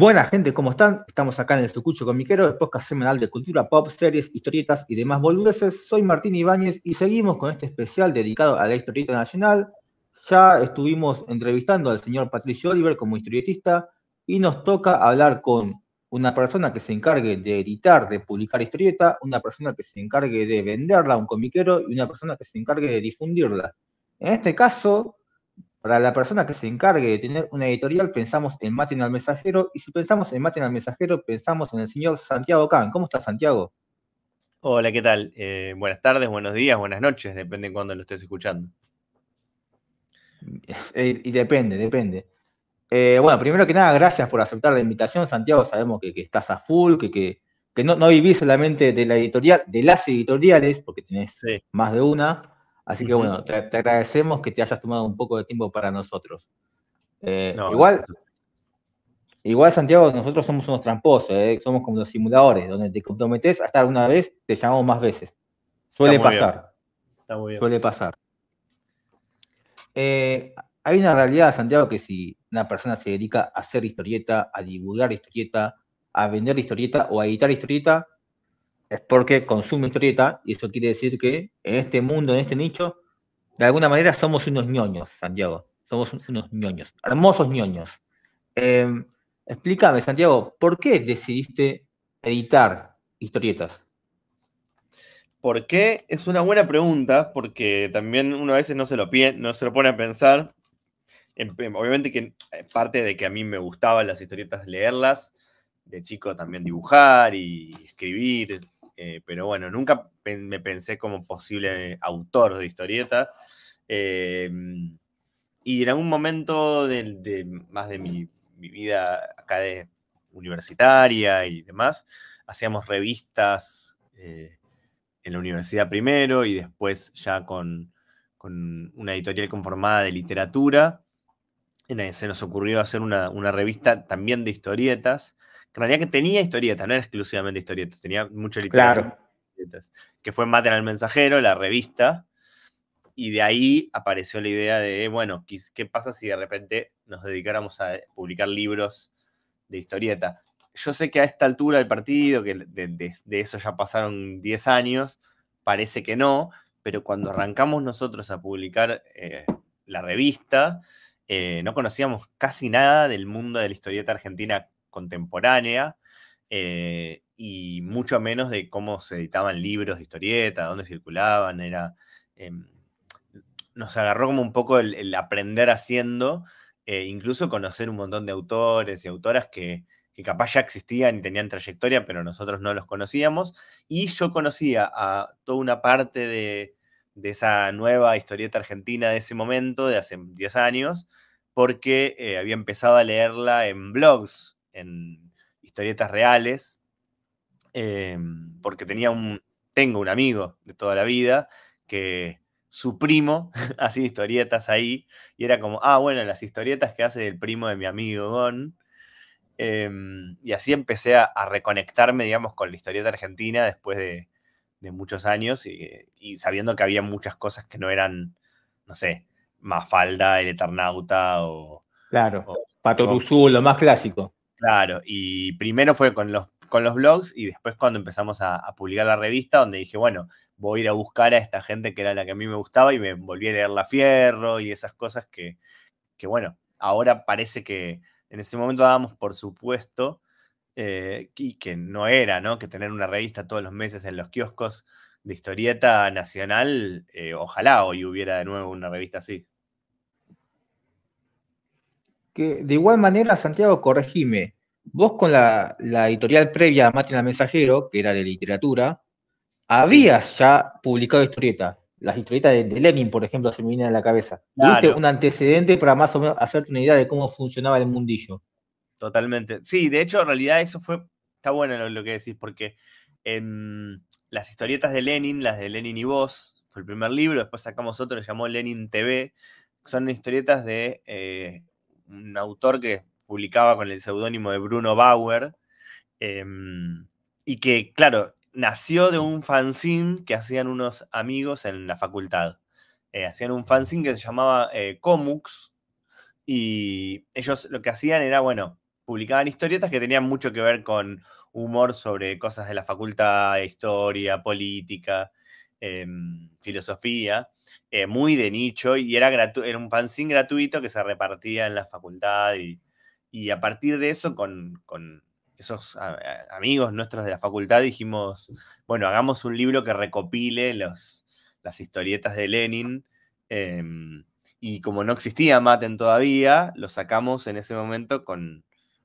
Buena gente, ¿cómo están? Estamos acá en el Sucucho Comiquero, el podcast semanal de cultura pop, series, historietas y demás boludeces. Soy Martín Ibáñez y seguimos con este especial dedicado a la historieta nacional. Ya estuvimos entrevistando al señor Patricio Oliver como historietista y nos toca hablar con una persona que se encargue de editar, de publicar historieta, una persona que se encargue de venderla a un comiquero y una persona que se encargue de difundirla. En este caso, para la persona que se encargue de tener una editorial, pensamos en Maten al Mensajero, y si pensamos en Maten al Mensajero, pensamos en el señor Santiago Can. ¿Cómo está Santiago? Hola, ¿qué tal? Eh, buenas tardes, buenos días, buenas noches, depende de cuándo lo estés escuchando. Eh, y depende, depende. Eh, bueno, primero que nada, gracias por aceptar la invitación, Santiago. Sabemos que, estás a full, que, no, no, vivís solamente de la editorial, de las editoriales, porque tenés más de una. Así que bueno, te, agradecemos que te hayas tomado un poco de tiempo para nosotros. Eh, igual, igual, Santiago, nosotros somos unos tramposos, eh, somos como los simuladores, donde te comprometes a estar una vez, te llamamos más veces. Suele pasar. Está muy bien. Suele pasar. Eh, hay una realidad, Santiago, que si una persona se dedica a hacer historieta, a divulgar historieta, a vender historieta o a editar historieta, es porque consume historieta y eso quiere decir que en este mundo, en este nicho, de alguna manera somos unos ñoños, Santiago. Somos unos ñoños, hermosos ñoños. Em, explícame, Santiago, ¿por qué decidiste editar historietas? ¿Por qué? Es una buena pregunta, porque también uno a veces no se lo, no se lo pone a pensar. Em, em, obviamente que eh, parte de que a mí me gustaban las historietas leerlas, de chico también dibujar y escribir, eh, pero bueno, nunca me pensé como posible autor de historieta. Em, y en algún momento de, de más de mi, vida acá de universitaria y demás, hacíamos revistas eh, en la universidad primero y después ya con, con, una editorial conformada de literatura. Se nos ocurrió hacer una, una revista también de historietas realidad que tenía historietas, no era exclusivamente historietas, tenía mucho literatura. Claro. Que fue Maten al Mensajero, la revista, y de ahí apareció la idea de, bueno, ¿qué pasa si de repente nos dedicáramos a publicar libros de historieta? Yo sé que a esta altura del partido, que de, eso ya pasaron 10 años, parece que no, pero cuando arrancamos nosotros a publicar eh, la revista, eh, no conocíamos casi nada del mundo de la historieta argentina contemporánea eh, y mucho menos de cómo se editaban libros, de historieta dónde circulaban, era... Em, nos agarró como un poco el, aprender haciendo, eh, incluso conocer un montón de autores y autoras que, capaz ya existían y tenían trayectoria, pero nosotros no los conocíamos. Y yo conocía a toda una parte de, esa nueva historieta argentina de ese momento, de hace 10 años, porque eh, había empezado a leerla en blogs en historietas reales, em, porque tenía un, tengo un amigo de toda la vida que su primo hacía historietas ahí y era como, ah, bueno, las historietas que hace el primo de mi amigo Gon. Em, y así empecé a, reconectarme, digamos, con la historieta argentina después de, muchos años y, sabiendo que había muchas cosas que no eran, no sé, Mafalda, el Eternauta o... Claro, Pato o, lo más clásico. Claro, y primero fue con los, con los blogs y después cuando empezamos a, publicar la revista, donde dije, bueno, voy a ir a buscar a esta gente que era la que a mí me gustaba y me volví a leer La Fierro y esas cosas que, bueno, ahora parece que en ese momento dábamos por supuesto eh, y que no era, ¿no? Que tener una revista todos los meses en los kioscos de historieta nacional, eh, ojalá hoy hubiera de nuevo una revista así. Que de igual manera, Santiago, corregime, vos con la, editorial previa a Mensajero, que era de literatura, habías ya publicado historietas. Las historietas de, Lenin, por ejemplo, se me vienen a la cabeza. Tuviste un antecedente para más o menos hacerte una idea de cómo funcionaba el mundillo. Totalmente. Sí, de hecho, en realidad eso fue. Está bueno lo, que decís, porque en las historietas de Lenin, las de Lenin y vos, fue el primer libro, después sacamos otro se llamó Lenin TV, son historietas de eh, un autor que publicaba con el seudónimo de Bruno Bauer, em, y que, claro, nació de un fanzine que hacían unos amigos en la facultad. Eh, hacían un fanzine que se llamaba eh, Comux, y ellos lo que hacían era, bueno, publicaban historietas que tenían mucho que ver con humor sobre cosas de la facultad, historia, política, em, filosofía, eh, muy de nicho, y era, era un fanzine gratuito que se repartía en la facultad y y a partir de eso, con, esos amigos nuestros de la facultad, dijimos, bueno, hagamos un libro que recopile los, las historietas de Lenin. Em, y como no existía Maten todavía, lo sacamos en ese momento con,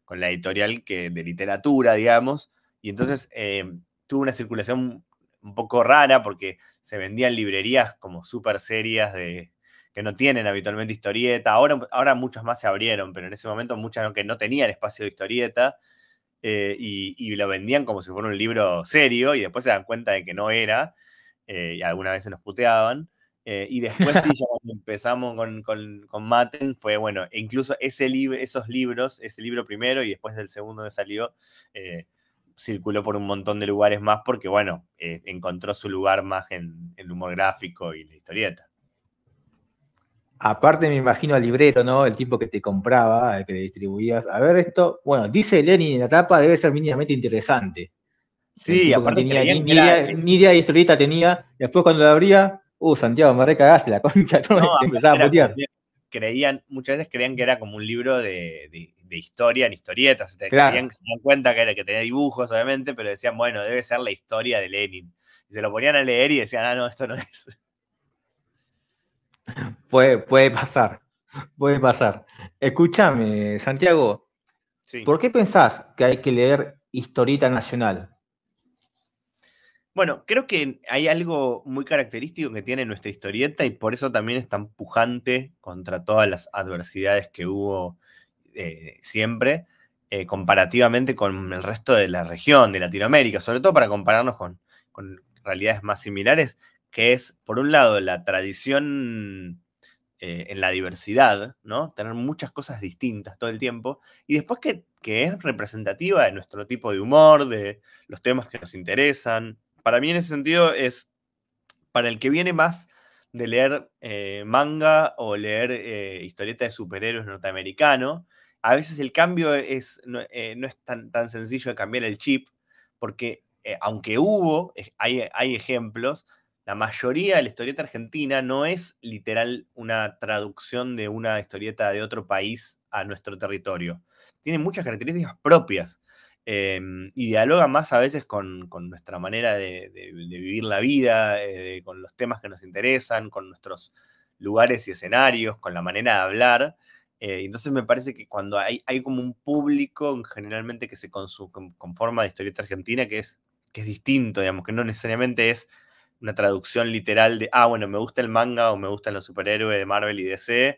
la editorial que, de literatura, digamos. Y entonces em, tuvo una circulación un poco rara porque se vendían librerías como súper serias de, que no tienen habitualmente historieta. Ahora, ahora muchas más se abrieron, pero en ese momento muchas que no tenían espacio de historieta eh, y, lo vendían como si fuera un libro serio y después se dan cuenta de que no era y eh, y algunas veces nos puteaban. Eh, y después sí, empezamos con, Maten, fue bueno, e incluso ese esos libros, ese libro primero y después del segundo que salió, circuló por un montón de lugares más porque, bueno, encontró su lugar más en el humor gráfico y la historieta. Aparte me imagino al librero, ¿no? El tipo que te compraba, que le distribuías. A ver esto, bueno, dice Lenin en la tapa, debe ser mínimamente interesante. Sí, aparte ni, idea, ni, de historieta tenía. Después cuando la abría, uh, Santiago, me recagaste la concha, no, Creían, muchas veces creían que era como un libro de, historia en historietas. se dan cuenta que era que tenía dibujos, obviamente, pero decían, bueno, debe ser la historia de Lenin. Y se lo ponían a leer y decían, ah, no, esto no es. Puede, pasar, puede pasar. Escúchame, Santiago, ¿por qué pensás que hay que leer historita nacional? Bueno, creo que hay algo muy característico que tiene nuestra historieta y por eso también es tan pujante contra todas las adversidades que hubo eh, siempre, eh, comparativamente con el resto de la región, de Latinoamérica, sobre todo para compararnos con realidades más similares que es, por un lado, la tradición eh, en la diversidad, ¿no? Tener muchas cosas distintas todo el tiempo, y después que, es representativa de nuestro tipo de humor, de los temas que nos interesan. Para mí, en ese sentido, es para el que viene más de leer eh, manga o leer eh, historieta de superhéroes norteamericano, a veces el cambio es, no, es tan, tan, sencillo de cambiar el chip, porque aunque hubo, hay, hay ejemplos la mayoría de la historieta argentina no es literal una traducción de una historieta de otro país a nuestro territorio. Tiene muchas características propias eh, y dialoga más a veces con, nuestra manera de, vivir la vida, eh, con los temas que nos interesan, con nuestros lugares y escenarios, con la manera de hablar. Eh, entonces me parece que cuando hay, hay como un público generalmente que se conforma de historieta argentina que es, que es distinto, digamos, que no necesariamente es una traducción literal de, ah, bueno, me gusta el manga o me gustan los superhéroes de Marvel y DC,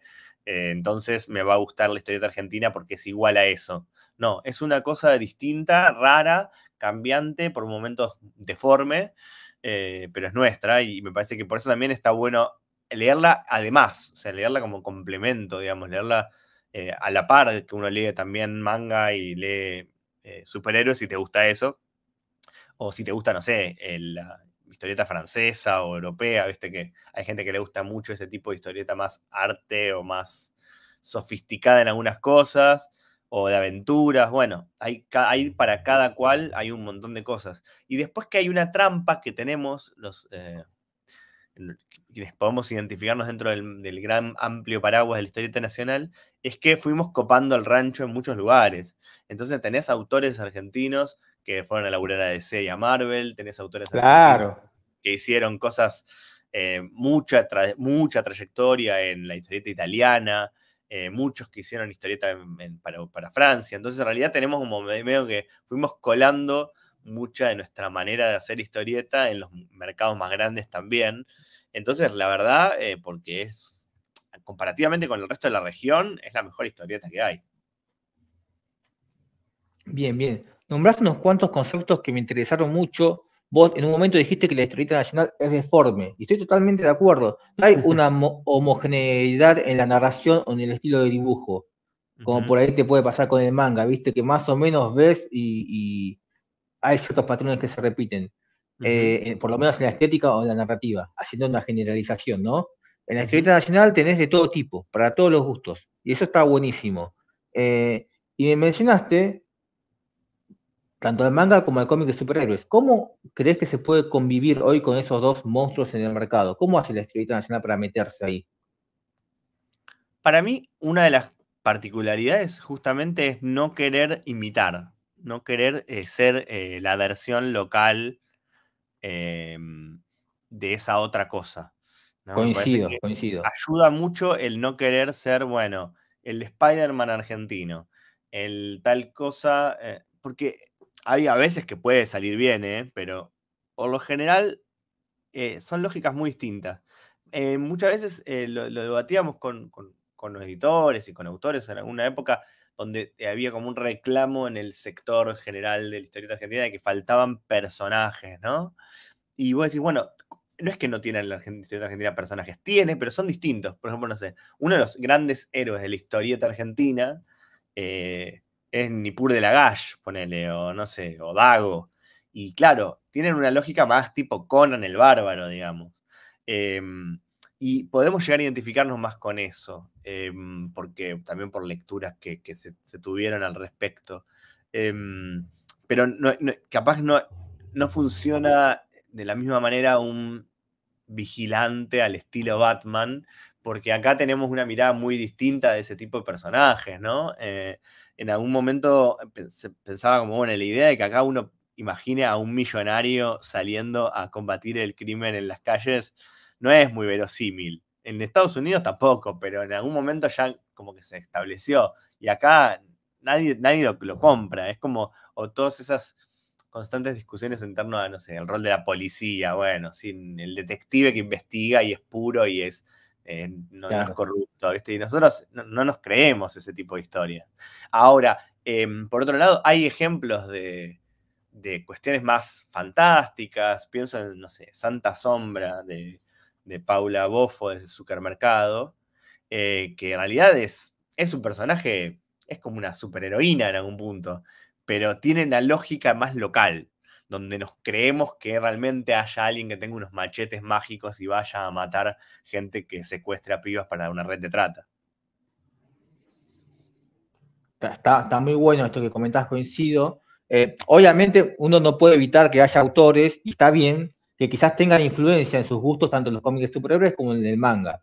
eh, entonces me va a gustar la historia de argentina porque es igual a eso. No, es una cosa distinta, rara, cambiante, por momentos deforme, eh, pero es nuestra y me parece que por eso también está bueno leerla además, o sea, leerla como complemento, digamos, leerla eh, a la par de que uno lee también manga y lee superhéroes si te gusta eso, o si te gusta, no sé, el, historieta francesa o europea, viste que hay gente que le gusta mucho ese tipo de historieta más arte o más sofisticada en algunas cosas o de aventuras, bueno, hay, para cada cual hay un montón de cosas. Y después que hay una trampa que tenemos los eh, quienes podemos identificarnos dentro del, del, gran amplio paraguas de la historieta nacional, es que fuimos copando el rancho en muchos lugares. Entonces tenés autores argentinos que fueron a laburar a DC y a Marvel, tenés autores que hicieron cosas, eh, mucha, mucha trayectoria en la historieta italiana, eh, muchos que hicieron historieta para, Francia, entonces en realidad tenemos como medio que fuimos colando mucha de nuestra manera de hacer historieta en los mercados más grandes también. Entonces, la verdad, eh, porque es, comparativamente con el resto de la región, es la mejor historieta que hay. Bien, bien nombraste unos cuantos conceptos que me interesaron mucho. Vos en un momento dijiste que la historieta nacional es deforme, y estoy totalmente de acuerdo. No hay una homogeneidad en la narración o en el estilo de dibujo, como por ahí te puede pasar con el manga, viste que más o menos ves y, hay ciertos patrones que se repiten, eh, por lo menos en la estética o en la narrativa, haciendo una generalización, ¿no? En la historieta nacional tenés de todo tipo, para todos los gustos, y eso está buenísimo. Eh, y me mencionaste tanto el manga como el cómic de superhéroes. ¿Cómo crees que se puede convivir hoy con esos dos monstruos en el mercado? ¿Cómo hace la escritura nacional para meterse ahí? Para mí, una de las particularidades justamente es no querer imitar, no querer eh, ser eh, la versión local em, de esa otra cosa. Coincido, coincido. Ayuda mucho el no querer ser, bueno, el Spider-Man argentino, el tal cosa, eh, porque hay a veces que puede salir bien, ¿eh? pero por lo general eh, son lógicas muy distintas. Eh, muchas veces lo, debatíamos con, los editores y con autores en alguna época donde había como un reclamo en el sector general de la historieta argentina de que faltaban personajes, ¿no? Y vos decís, bueno, no es que no tiene la historieta argentina personajes, tiene, pero son distintos. Por ejemplo, no sé, uno de los grandes héroes de la historieta argentina, es Nipur de Lagash, ponele, o no sé, o Dago. Y claro, tienen una lógica más tipo Conan el bárbaro, digamos. Em, y podemos llegar a identificarnos más con eso, em, porque también por lecturas que, se, tuvieron al respecto. Em, pero capaz no, no funciona de la misma manera un vigilante al estilo Batman porque acá tenemos una mirada muy distinta de ese tipo de personajes, ¿no? Eh, en algún momento eh, se pensaba como, bueno, la idea de que acá uno imagine a un millonario saliendo a combatir el crimen en las calles no es muy verosímil. En Estados Unidos tampoco, pero en algún momento ya como que se estableció. Y acá nadie, nadie lo, compra. Es como, o todas esas constantes discusiones en torno a, no sé, el rol de la policía, bueno, sin el detective que investiga y es puro y es eh, no, es corrupto, Y nosotros no, nos creemos ese tipo de historias. Ahora, em, por otro lado, hay ejemplos de, cuestiones más fantásticas, pienso en, no sé, Santa Sombra de, Paula Bofo de Supermercado, eh, que en realidad es, es un personaje, es como una superheroína en algún punto, pero tiene la lógica más local, donde nos creemos que realmente haya alguien que tenga unos machetes mágicos y vaya a matar gente que secuestre a pibas para una red de trata. Está, muy bueno esto que comentas, coincido. Eh, obviamente uno no puede evitar que haya autores, y está bien, que quizás tengan influencia en sus gustos tanto en los cómics superhéroes como en el manga.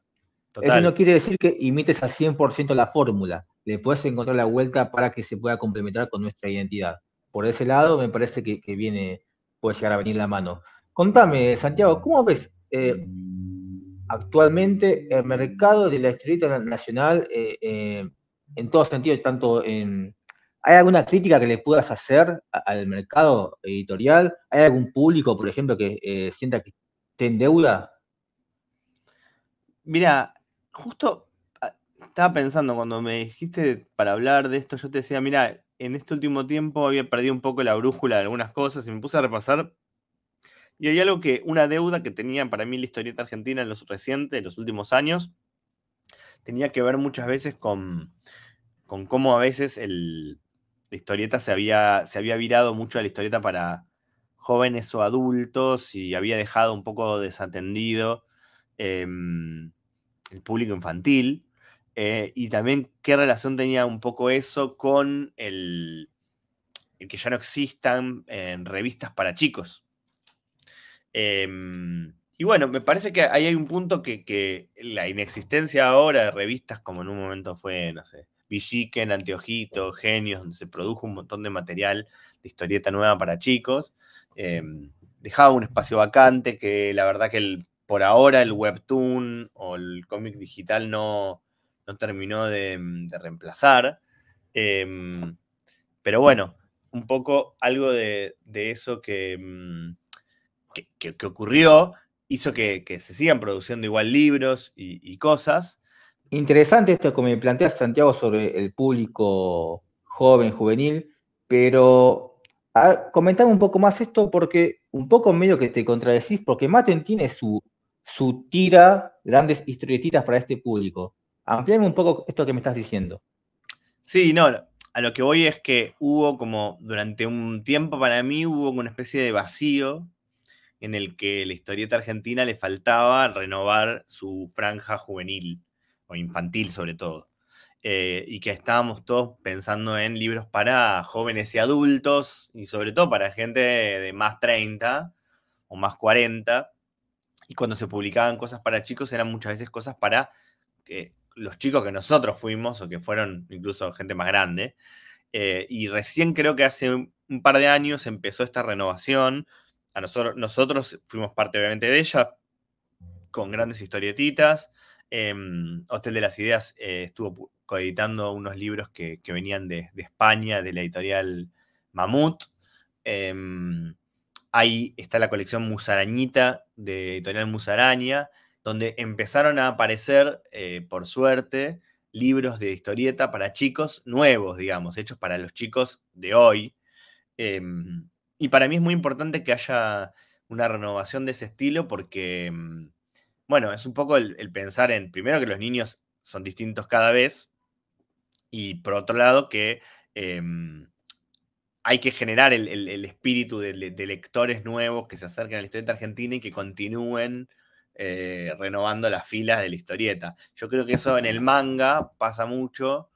Eso no quiere decir que imites al 100% la fórmula. Le puedes encontrar la vuelta para que se pueda complementar con nuestra identidad por ese lado me parece que, viene, puede llegar a venir la mano. Contame, Santiago, ¿cómo ves eh, actualmente el mercado de la historieta nacional eh, eh, en todos sentidos, tanto ¿Hay alguna crítica que le puedas hacer al mercado editorial? ¿Hay algún público, por ejemplo, que sienta que esté en deuda? Mira, justo ah, estaba pensando cuando me dijiste para hablar de esto, yo te decía, mira, en este último tiempo había perdido un poco la brújula de algunas cosas y me puse a repasar. Y hay algo que, una deuda que tenía para mí la historieta argentina en los recientes, en los últimos años, tenía que ver muchas veces con, con cómo a veces el, la historieta se había, se había virado mucho a la historieta para jóvenes o adultos y había dejado un poco desatendido em, el público infantil. Eh, y también qué relación tenía un poco eso con el, el que ya no existan eh, revistas para chicos. Em, y bueno, me parece que ahí hay un punto que, la inexistencia ahora de revistas, como en un momento fue, no sé, Villiquen, Anteojito, Genios, donde se produjo un montón de material de historieta nueva para chicos, em, dejaba un espacio vacante que la verdad que el, por ahora el webtoon o el cómic digital no, no terminó de, mm, reemplazar. Em, pero bueno, un poco algo de, eso mm, que, que, ocurrió hizo que, se sigan produciendo igual libros y, cosas. Interesante esto que me planteas, Santiago, sobre el público joven, juvenil, pero ah, comentame un poco más esto porque un poco medio que te contradecís, porque Maten tiene su, su tira, grandes historietitas para este público. Ampliame un poco esto que me estás diciendo. Sí, no, a lo que voy es que hubo como durante un tiempo para mí hubo una especie de vacío en el que la historieta argentina le faltaba renovar su franja juvenil o infantil sobre todo. Eh, y que estábamos todos pensando en libros para jóvenes y adultos, y sobre todo para gente de más 30 o más 40. Y cuando se publicaban cosas para chicos eran muchas veces cosas para que los chicos que nosotros fuimos o que fueron incluso gente más grande. Eh, y recién creo que hace un par de años empezó esta renovación. A nosotros, nosotros fuimos parte obviamente de ella, con grandes historietitas. Eh, em, Hotel de las Ideas eh, estuvo coeditando unos libros que, venían de, de, España, de la editorial Mamut. Em, ahí está la colección Musarañita de editorial Musaraña donde empezaron a aparecer, eh, por suerte, libros de historieta para chicos nuevos, digamos, hechos para los chicos de hoy. Em, y para mí es muy importante que haya una renovación de ese estilo porque, mm, bueno, es un poco el, pensar en, primero, que los niños son distintos cada vez y, por otro lado, que... Em, hay que generar el, espíritu de, de, lectores nuevos que se acerquen a la historieta argentina y que continúen eh, renovando las filas de la historieta. Yo creo que eso en el manga pasa mucho,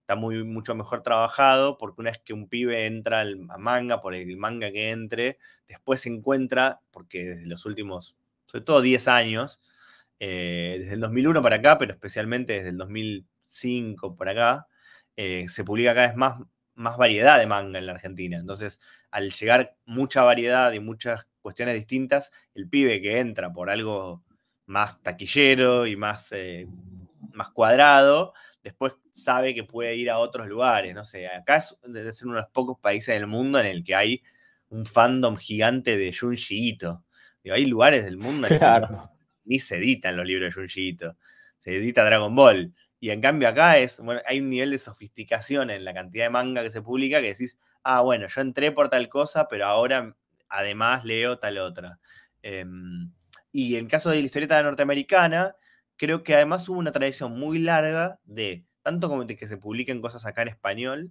está muy, mucho mejor trabajado, porque una vez que un pibe entra al manga, por el manga que entre, después se encuentra, porque desde los últimos, sobre todo 10 años, eh, desde el 2001 para acá, pero especialmente desde el 2005 para acá, eh, se publica cada vez más, más variedad de manga en la Argentina. Entonces, al llegar mucha variedad y muchas cuestiones distintas, el pibe que entra por algo más taquillero y más, eh, más cuadrado, después sabe que puede ir a otros lugares, no sé, acá es, ser uno de los pocos países del mundo en el que hay un fandom gigante de Junji Ito. hay lugares del mundo en los que ni se editan los libros de Junji Ito. se edita Dragon Ball. Y en cambio acá es, hay un nivel de sofisticación en la cantidad de manga que se publica que decís, ah, bueno, yo entré por tal cosa, pero ahora además leo tal otra. Em, y en el caso de la historieta norteamericana, creo que además hubo una tradición muy larga de tanto como que se publiquen cosas acá en español,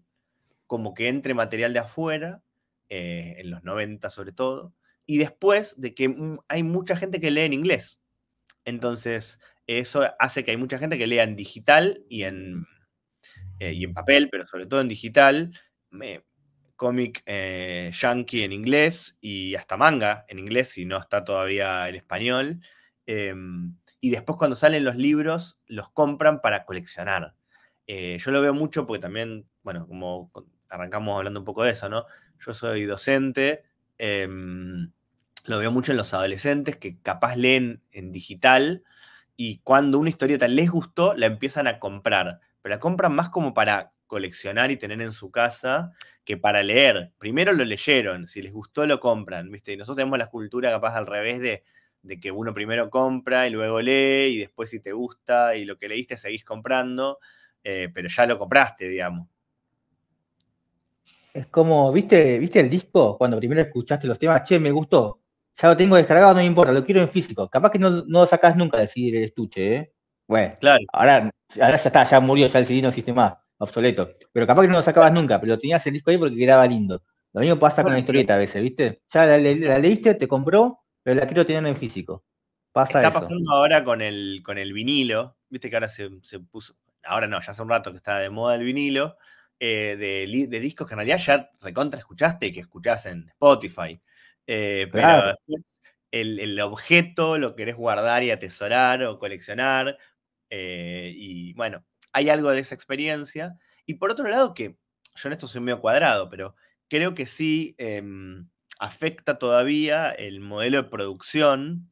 como que entre material de afuera, eh, en los 90 sobre todo, y después de que mm, hay mucha gente que lee en inglés. Entonces, eso hace que hay mucha gente que lea en digital y en, eh, y en papel, pero sobre todo en digital cómic eh, yankee en inglés y hasta manga en inglés, si no está todavía en español. Em, y después cuando salen los libros, los compran para coleccionar. Eh, yo lo veo mucho porque también, bueno, como arrancamos hablando un poco de eso, ¿no? Yo soy docente, em, lo veo mucho en los adolescentes que capaz leen en digital y cuando una historieta les gustó, la empiezan a comprar, pero la compran más como para coleccionar y tener en su casa que para leer. Primero lo leyeron, si les gustó lo compran, ¿viste? Y nosotros tenemos la cultura capaz al revés de, que uno primero compra y luego lee y después si te gusta y lo que leíste seguís comprando, eh, pero ya lo compraste, digamos. Es como, ¿viste, ¿viste el disco? Cuando primero escuchaste los temas, che, me gustó, ya lo tengo descargado, no me importa, lo quiero en físico. Capaz que no, no lo sacás nunca de CD del estuche, ¿eh? Bueno, claro. ahora, ahora ya está, ya murió, ya el CD no existe más obsoleto. Pero capaz que no lo sacabas nunca, pero lo tenías el disco ahí porque quedaba lindo. Lo mismo pasa con la historieta a veces, ¿viste? Ya la, leíste, te compró, pero la quiero tener en físico. Pasa está pasando ahora con el, con el vinilo. Viste que ahora se, puso. Ahora no, ya hace un rato que está de moda el vinilo. Eh, de, de, discos que en realidad ya recontra escuchaste y que escuchás en Spotify. Eh, pero el, el, objeto lo querés guardar y atesorar o coleccionar. Eh, y bueno, hay algo de esa experiencia. Y por otro lado, que yo en esto soy medio cuadrado, pero creo que sí em, afecta todavía el modelo de producción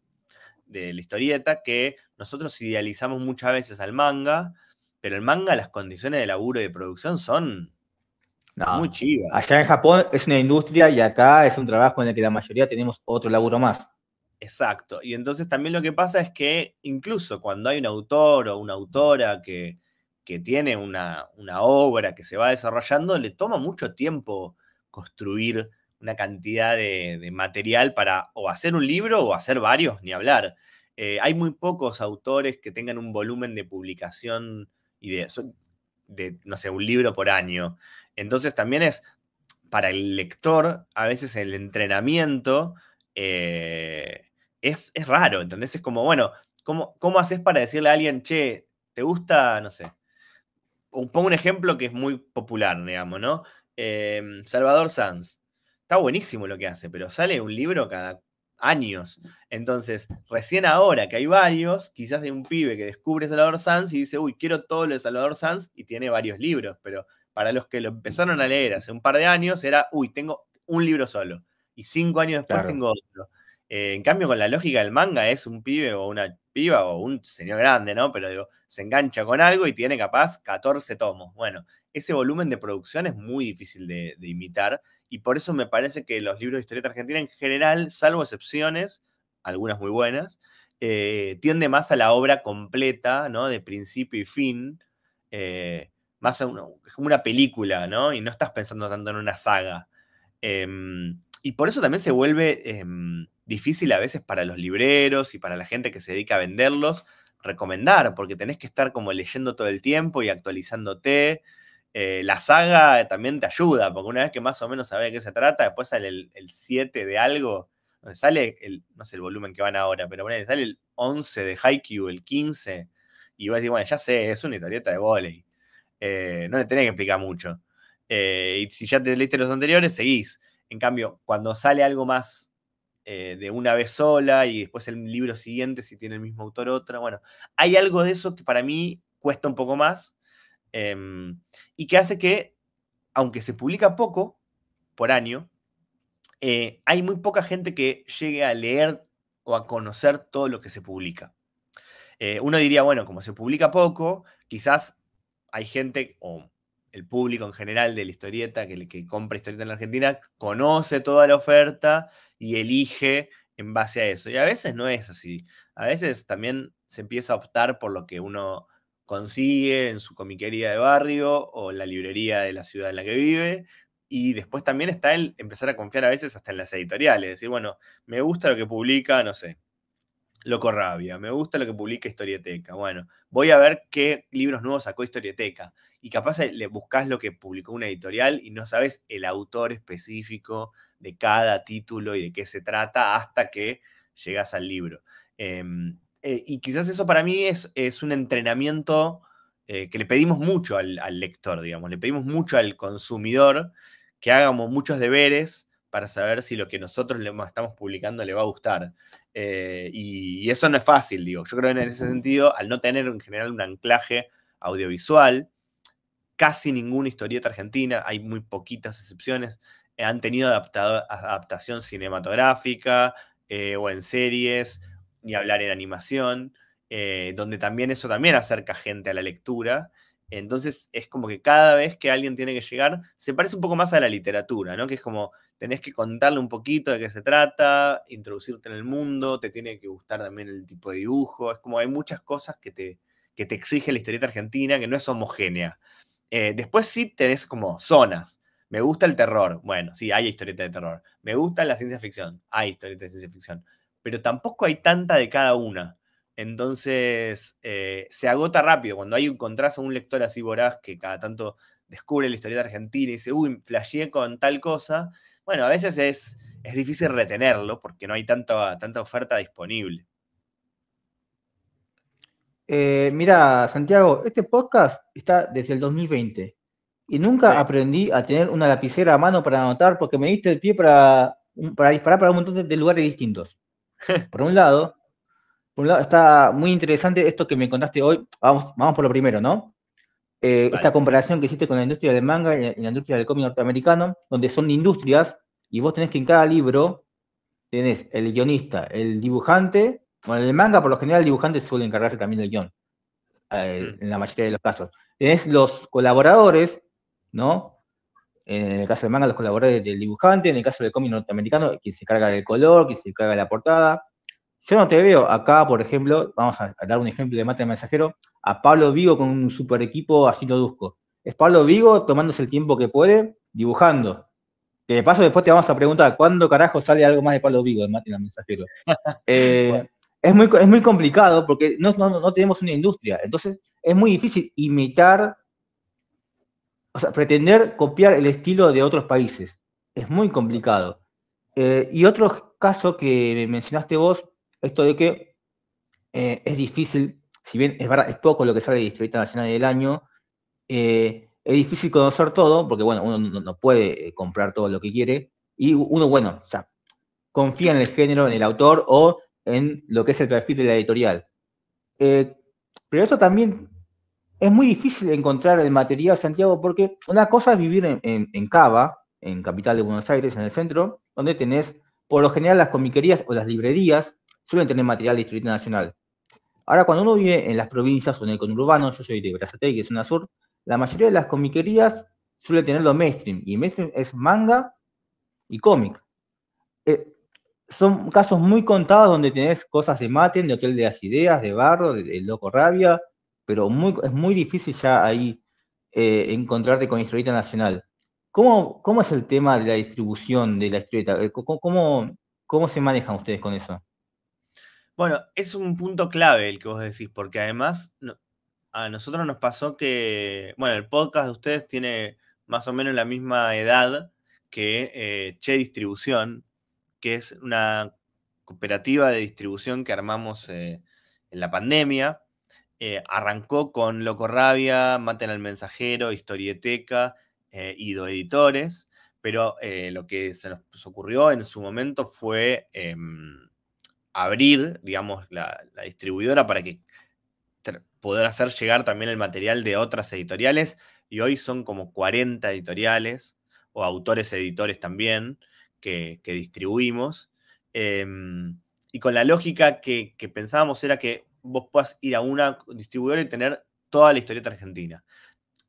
de la historieta que nosotros idealizamos muchas veces al manga, pero el manga, las condiciones de laburo y de producción son muy chivas. Allá en Japón es una industria y acá es un trabajo en el que la mayoría tenemos otro laburo más. Exacto. Y entonces también lo que pasa es que incluso cuando hay un autor o una autora que que tiene una, obra que se va desarrollando, le toma mucho tiempo construir una cantidad de, material para o hacer un libro o hacer varios, ni hablar. Eh, hay muy pocos autores que tengan un volumen de publicación y de, no sé, un libro por año. Entonces también es para el lector, a veces el entrenamiento eh, es, raro, ¿entendés? Es como, bueno, ¿cómo haces para decirle a alguien, che, te gusta, no sé, pongo un ejemplo que es muy popular, digamos, ¿no? Em, Salvador Sanz. Está buenísimo lo que hace, pero sale un libro cada años. Entonces, recién ahora que hay varios, quizás hay un pibe que descubre Salvador Sanz y dice, uy, quiero todo lo de Salvador Sanz y tiene varios libros, pero para los que lo empezaron a leer hace un par de años era, uy, tengo un libro solo y cinco años después tengo otro. Eh, en cambio, con la lógica del manga es un pibe o una piva o un señor grande, ¿no? Pero digo, se engancha con algo y tiene capaz 14 tomos. Bueno, ese volumen de producción es muy difícil de, imitar y por eso me parece que los libros de historieta argentina en general, salvo excepciones, algunas muy buenas, eh, tiende más a la obra completa, ¿no? De principio y fin, eh, más a uno, es como una película, ¿no? Y no estás pensando tanto en una saga. Em, y por eso también se vuelve em, difícil a veces para los libreros y para la gente que se dedica a venderlos recomendar, porque tenés que estar como leyendo todo el tiempo y actualizándote. Eh, la saga también te ayuda, porque una vez que más o menos sabes de qué se trata, después sale el 7 de algo, donde sale el, no sé el volumen que van ahora, pero bueno, sale el 11 de Haikyuu, el 15, y vas a decir, bueno, ya sé, es una historieta de volei. Eh, no le tenés que explicar mucho. Eh, y si ya te leíste los anteriores, seguís. En cambio, cuando sale algo más eh, de una vez sola y después el libro siguiente, si tiene el mismo autor, otra, bueno, hay algo de eso que para mí cuesta un poco más em, y que hace que, aunque se publica poco por año, eh, hay muy poca gente que llegue a leer o a conocer todo lo que se publica. Eh, uno diría, bueno, como se publica poco, quizás hay gente el público en general de la historieta, que, que compra historieta en la Argentina, conoce toda la oferta y elige en base a eso. Y a veces no es así. A veces también se empieza a optar por lo que uno consigue en su comiquería de barrio o la librería de la ciudad en la que vive. Y después también está el empezar a confiar a veces hasta en las editoriales, decir, bueno, me gusta lo que publica, no sé, Loco Rabia, me gusta lo que publica Historieteca. Bueno, voy a ver qué libros nuevos sacó Historieteca. Y capaz eh, le buscas lo que publicó una editorial y no sabes el autor específico de cada título y de qué se trata hasta que llegas al libro. Em, eh, y quizás eso para mí es, es un entrenamiento eh, que le pedimos mucho al, lector, digamos, le pedimos mucho al consumidor que hagamos muchos deberes para saber si lo que nosotros le estamos publicando le va a gustar. Eh, y, eso no es fácil, digo. Yo creo que en ese sentido, al no tener en general un anclaje audiovisual, casi ninguna historieta argentina, hay muy poquitas excepciones, eh, han tenido adaptación cinematográfica eh, o en series, ni hablar en animación, donde también eso también acerca gente a la lectura. Entonces es como que cada vez que alguien tiene que llegar, se parece un poco más a la literatura, ¿no? Que es como tenés que contarle un poquito de qué se trata, introducirte en el mundo, te tiene que gustar también el tipo de dibujo, es como hay muchas cosas que te, que te exige la historieta argentina, que no es homogénea. Eh, después sí tenés como zonas. Me gusta el terror. Bueno, sí, hay historieta de terror. Me gusta la ciencia ficción. Hay historieta de ciencia ficción. Pero tampoco hay tanta de cada una. Entonces eh, se agota rápido. Cuando hay, encontrás a un lector así voraz que cada tanto descubre la historia de Argentina y dice, uy, flasheé con tal cosa. Bueno, a veces es, es difícil retenerlo porque no hay tanta oferta disponible. Eh, mira, Santiago, este podcast está desde el 2020 y nunca aprendí a tener una lapicera a mano para anotar porque me diste el pie para, para disparar para un montón de, lugares distintos. por un lado, está muy interesante esto que me contaste hoy. Vamos, vamos por lo primero, ¿no? Eh, esta comparación que hiciste con la industria del manga y la industria del cómic norteamericano, donde son industrias y vos tenés que en cada libro tenés el guionista, el dibujante, bueno, en el manga por lo general el dibujante suele encargarse también del guión, eh, mm. en la mayoría de los casos. Tenés los colaboradores, ¿no? En el caso del manga, los colaboradores del dibujante, en el caso del cómic norteamericano, quien se carga del color, quien se carga de la portada. Yo no te veo acá, por ejemplo, vamos a, dar un ejemplo de Mate Mensajero, a Pablo Vigo con un super equipo, así lo duzco Es Pablo Vigo tomándose el tiempo que puede, dibujando. Que de paso después te vamos a preguntar, ¿cuándo carajo sale algo más de Pablo Vigo, en el mensajero? Eh, es, muy, es muy complicado porque no, no tenemos una industria, entonces es muy difícil imitar, o sea, pretender copiar el estilo de otros países. Es muy complicado. Eh, y otro caso que mencionaste vos, esto de que eh, es difícil si bien es poco lo que sale de Distrito Nacional del año, eh, es difícil conocer todo, porque bueno, uno no, puede eh, comprar todo lo que quiere, y uno, bueno, ya confía en el género, en el autor o en lo que es el perfil de la editorial. Eh, pero esto también es muy difícil encontrar el material, Santiago, porque una cosa es vivir en, en Cava, en Capital de Buenos Aires, en el centro, donde tenés, por lo general, las comiquerías o las librerías suelen tener material de Distrito nacional. Ahora, cuando uno vive en las provincias o en el conurbano, yo soy de Brazate, que es una sur, la mayoría de las comiquerías suele tener lo mainstream, y mainstream es manga y cómic. Eh, son casos muy contados donde tenés cosas de Maten, de Hotel de las Ideas, de Barro, de, Loco Rabia, pero es muy difícil ya ahí eh, encontrarte con historieta nacional. ¿Cómo, ¿Cómo es el tema de la distribución de la historieta? Eh, cómo se manejan ustedes con eso? Bueno, es un punto clave el que vos decís, porque además a nosotros nos pasó que, bueno, el podcast de ustedes tiene más o menos la misma edad que eh, Che Distribución, que es una cooperativa de distribución que armamos eh, en la pandemia. Eh, arrancó con Loco Rabia, Maten al Mensajero, Historieteca, y Do Editores, pero lo que se nos pues, ocurrió en su momento fue em, abrir, digamos, la, distribuidora para que poder hacer llegar también el material de otras editoriales. Y hoy son como 40 editoriales o autores editores también que, distribuimos. Em, y con la lógica que, pensábamos era que vos puedas ir a una distribuidora y tener toda la historieta argentina.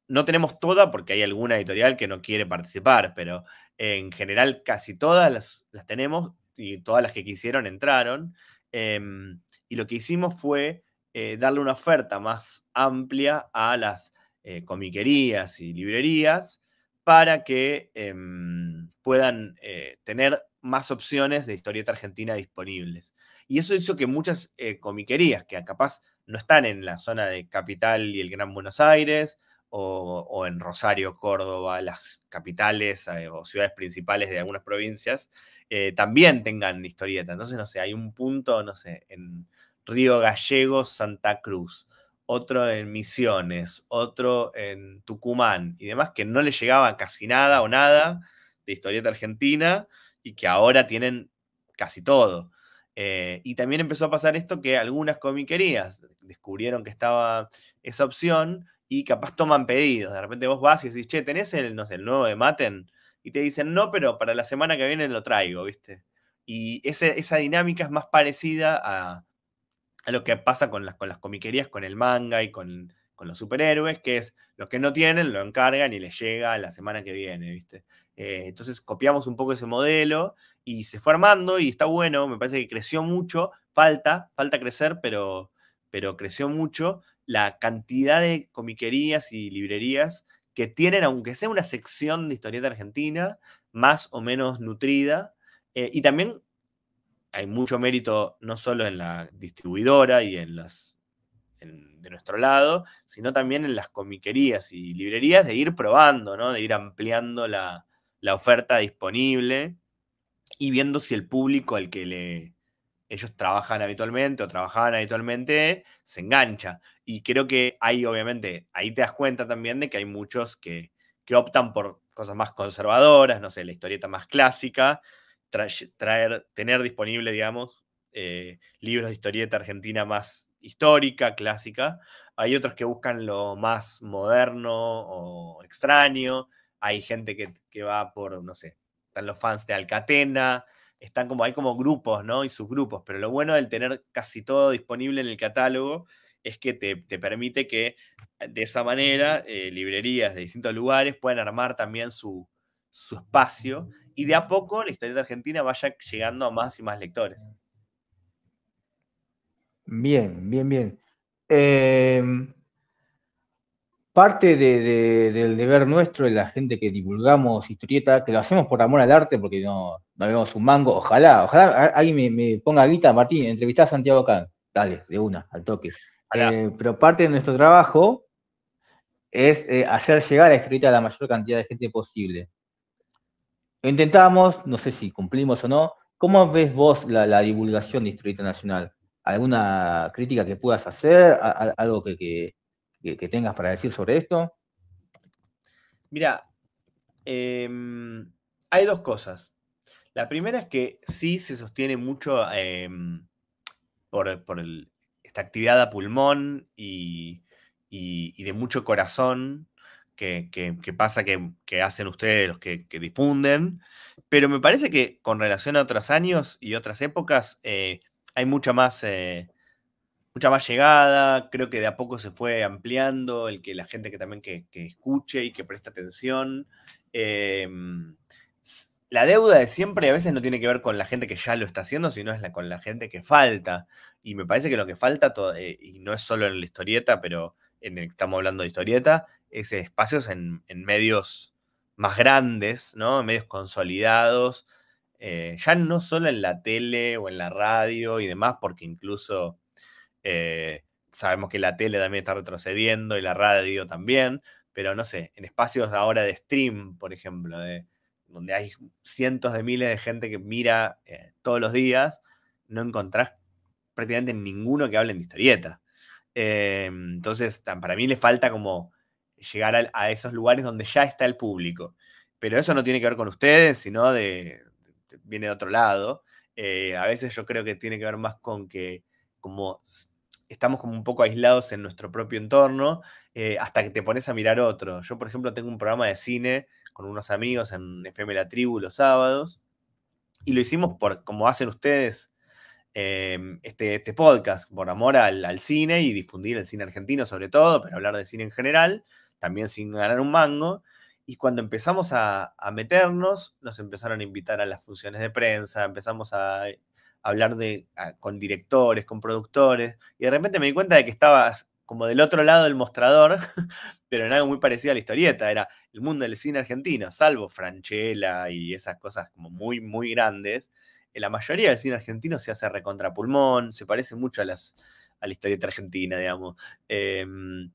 No tenemos toda porque hay alguna editorial que no quiere participar, pero en general casi todas las, las tenemos y todas las que quisieron entraron. Em, y lo que hicimos fue eh, darle una oferta más amplia a las eh, comiquerías y librerías para que em, puedan eh, tener más opciones de historieta argentina disponibles. Y eso hizo que muchas comiquerías que capaz no están en la zona de Capital y el Gran Buenos Aires, o en Rosario, Córdoba, las capitales o ciudades principales de algunas provincias, eh, también tengan historieta. Entonces, no sé, hay un punto, no sé, en Río Gallegos, Santa Cruz, otro en Misiones, otro en Tucumán y demás que no le llegaba casi nada o nada de historieta argentina y que ahora tienen casi todo. Eh, y también empezó a pasar esto que algunas comiquerías descubrieron que estaba esa opción y capaz toman pedidos. De repente vos vas y decís, che, ¿tenés el, no sé, el nuevo de Maten? y te dicen, no, pero para la semana que viene lo traigo, ¿viste? Y esa dinámica es más parecida a, lo que pasa con las, con las comiquerías, con el manga y con, los superhéroes, que es lo que no tienen lo encargan y les llega la semana que viene, ¿viste? Eh, entonces copiamos un poco ese modelo y se fue armando y está bueno, me parece que creció mucho, falta, falta crecer, pero, pero creció mucho la cantidad de comiquerías y librerías que tienen, aunque sea una sección de historieta argentina, más o menos nutrida. Eh, y también hay mucho mérito no solo en la distribuidora y en las de nuestro lado, sino también en las comiquerías y librerías de ir probando, ¿no? de ir ampliando la oferta disponible y viendo si el público al que le, ellos trabajan habitualmente o trabajaban habitualmente, se engancha. Y creo que ahí, obviamente, ahí te das cuenta también de que hay muchos que, optan por cosas más conservadoras, no sé, la historieta más clásica, traer, tener disponible, digamos, eh, libros de historieta argentina más histórica, clásica. Hay otros que buscan lo más moderno o extraño. Hay gente que, que va por, no sé, están los fans de Alcatena, están como, hay como grupos, ¿no? Y subgrupos, pero lo bueno del tener casi todo disponible en el catálogo es que te, permite que eh, de esa manera eh, librerías de distintos lugares puedan armar también su, espacio y de a poco la historia de argentina vaya llegando a más y más lectores. Bien, bien, bien. Eh, parte del deber nuestro, de la gente que divulgamos historieta, que lo hacemos por amor al arte, porque no, vemos un mango, ojalá, ojalá alguien me, ponga guita, Martín, entrevistá a Santiago Can, dale, de una, al toque. Eh, pero parte de nuestro trabajo es eh, hacer llegar la historieta a la mayor cantidad de gente posible. intentamos, no sé si cumplimos o no. ¿Cómo ves vos la, divulgación de historieta nacional? ¿Alguna crítica que puedas hacer? ¿Algo que que, tengas para decir sobre esto? Mira, em, hay dos cosas. La primera es que sí se sostiene mucho em, por, esta actividad a pulmón y, de mucho corazón que, que, pasa que, hacen ustedes los que, difunden, pero me parece que con relación a otros años y otras épocas eh, hay mucha más eh, mucha más llegada, creo que de a poco se fue ampliando el que la gente que también que, escuche y que preste atención. Em, la deuda de siempre a veces no tiene que ver con la gente que ya lo está haciendo, sino es la, con la gente que falta. Y me parece que lo que falta, todo, eh, y no es solo en la historieta, pero en el que estamos hablando de historieta, es espacios en, medios más grandes, ¿no? En medios consolidados, eh, ya no solo en la tele o en la radio y demás, porque incluso eh, sabemos que la tele también está retrocediendo y la radio también, pero no sé, en espacios ahora de stream, por ejemplo, de, donde hay cientos de miles de gente que mira eh, todos los días, no encontrás prácticamente ninguno que hable en historieta. Eh, entonces, para mí le falta como llegar a, esos lugares donde ya está el público. Pero eso no tiene que ver con ustedes, sino de, viene de otro lado. a veces yo creo que tiene que ver más con que como estamos como un poco aislados en nuestro propio entorno eh, hasta que te pones a mirar otro. Yo, por ejemplo, tengo un programa de cine con unos amigos en FM La Tribu los sábados y lo hicimos por, como hacen ustedes, em, este, este, podcast, por amor al, cine y difundir el cine argentino sobre todo, pero hablar de cine en general, también sin ganar un mango. Y cuando empezamos a meternos, nos empezaron a invitar a las funciones de prensa, empezamos a hablar de, ah, con directores, con productores, y de repente me di cuenta de que estabas como del otro lado del mostrador, pero en algo muy parecido a la historieta, era el mundo del cine argentino, salvo Franchella y esas cosas como muy, muy grandes, eh, la mayoría del cine argentino se hace recontra pulmón, se parece mucho a las a la historieta argentina, digamos. Em,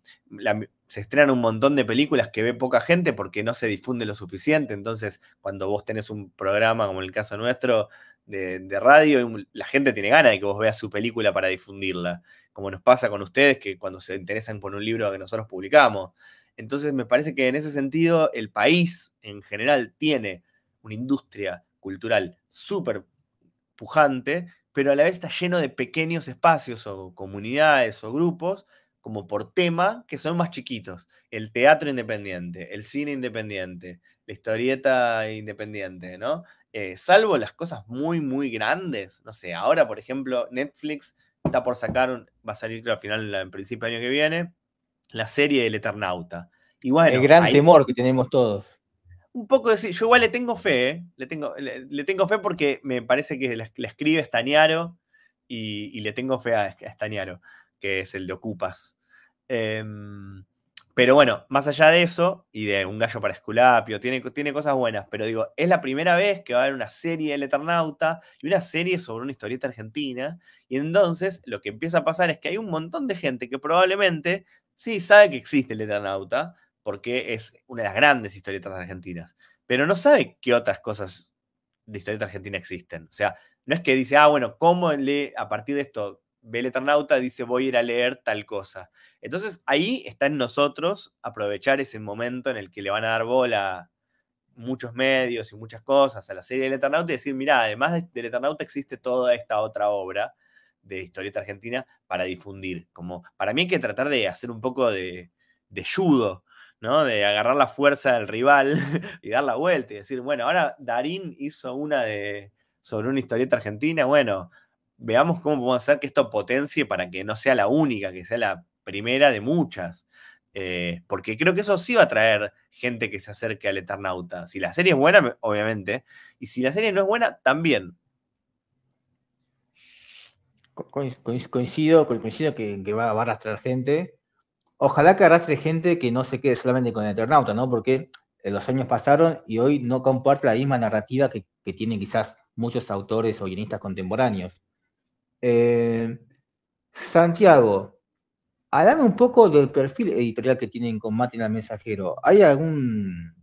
se estrenan un montón de películas que ve poca gente porque no se difunde lo suficiente, entonces cuando vos tenés un programa como en el caso nuestro, de, radio, la gente tiene ganas de que vos veas su película para difundirla, como nos pasa con ustedes que cuando se interesan por un libro que nosotros publicamos. Entonces me parece que en ese sentido el país en general tiene una industria cultural súper pujante, pero a la vez está lleno de pequeños espacios o comunidades o grupos como por tema que son más chiquitos. El teatro independiente, el cine independiente, la historieta independiente, ¿no? Eh, salvo las cosas muy, muy grandes. No sé, ahora, por ejemplo, Netflix está por sacar, va a salir al final, en principio del año que viene, la serie del Eternauta. el gran temor que tenemos todos. Un poco decir yo igual le tengo fe, ¿eh? le, tengo, le, tengo fe porque me parece que la, escribe Estañaro y, le tengo fe a, Estañaro que es el de Ocupas. Eh, pero bueno, más allá de eso y de un gallo para Esculapio, tiene, tiene cosas buenas, pero digo, es la primera vez que va a haber una serie del Eternauta y una serie sobre una historieta argentina. Y entonces lo que empieza a pasar es que hay un montón de gente que probablemente sí sabe que existe el Eternauta, porque es una de las grandes historietas argentinas, pero no sabe qué otras cosas de historieta argentina existen. O sea, no es que dice, ah, bueno, ¿cómo le, a partir de esto, ve el Eternauta, dice voy a ir a leer tal cosa. Entonces ahí está en nosotros aprovechar ese momento en el que le van a dar bola muchos medios y muchas cosas a la serie del Eternauta y decir, mira, además del Eternauta existe toda esta otra obra de historieta argentina para difundir. Como para mí hay que tratar de hacer un poco de, judo, ¿no? De agarrar la fuerza del rival y dar la vuelta y decir, bueno, ahora Darín hizo una de sobre una historieta argentina, bueno, veamos cómo podemos hacer que esto potencie para que no sea la única, que sea la primera de muchas. Eh, porque creo que eso sí va a traer gente que se acerque al Eternauta. Si la serie es buena, obviamente. Y si la serie no es buena, también. Coincido, coincido que, va, a arrastrar gente. Ojalá que arrastre gente que no se quede solamente con el Eternauta, ¿no? Porque eh, los años pasaron y hoy no comparte la misma narrativa que tienen quizás muchos autores o guionistas contemporáneos. Eh, Santiago, háblame un poco del perfil editorial que tienen con Matina Mensajero. ¿Hay algún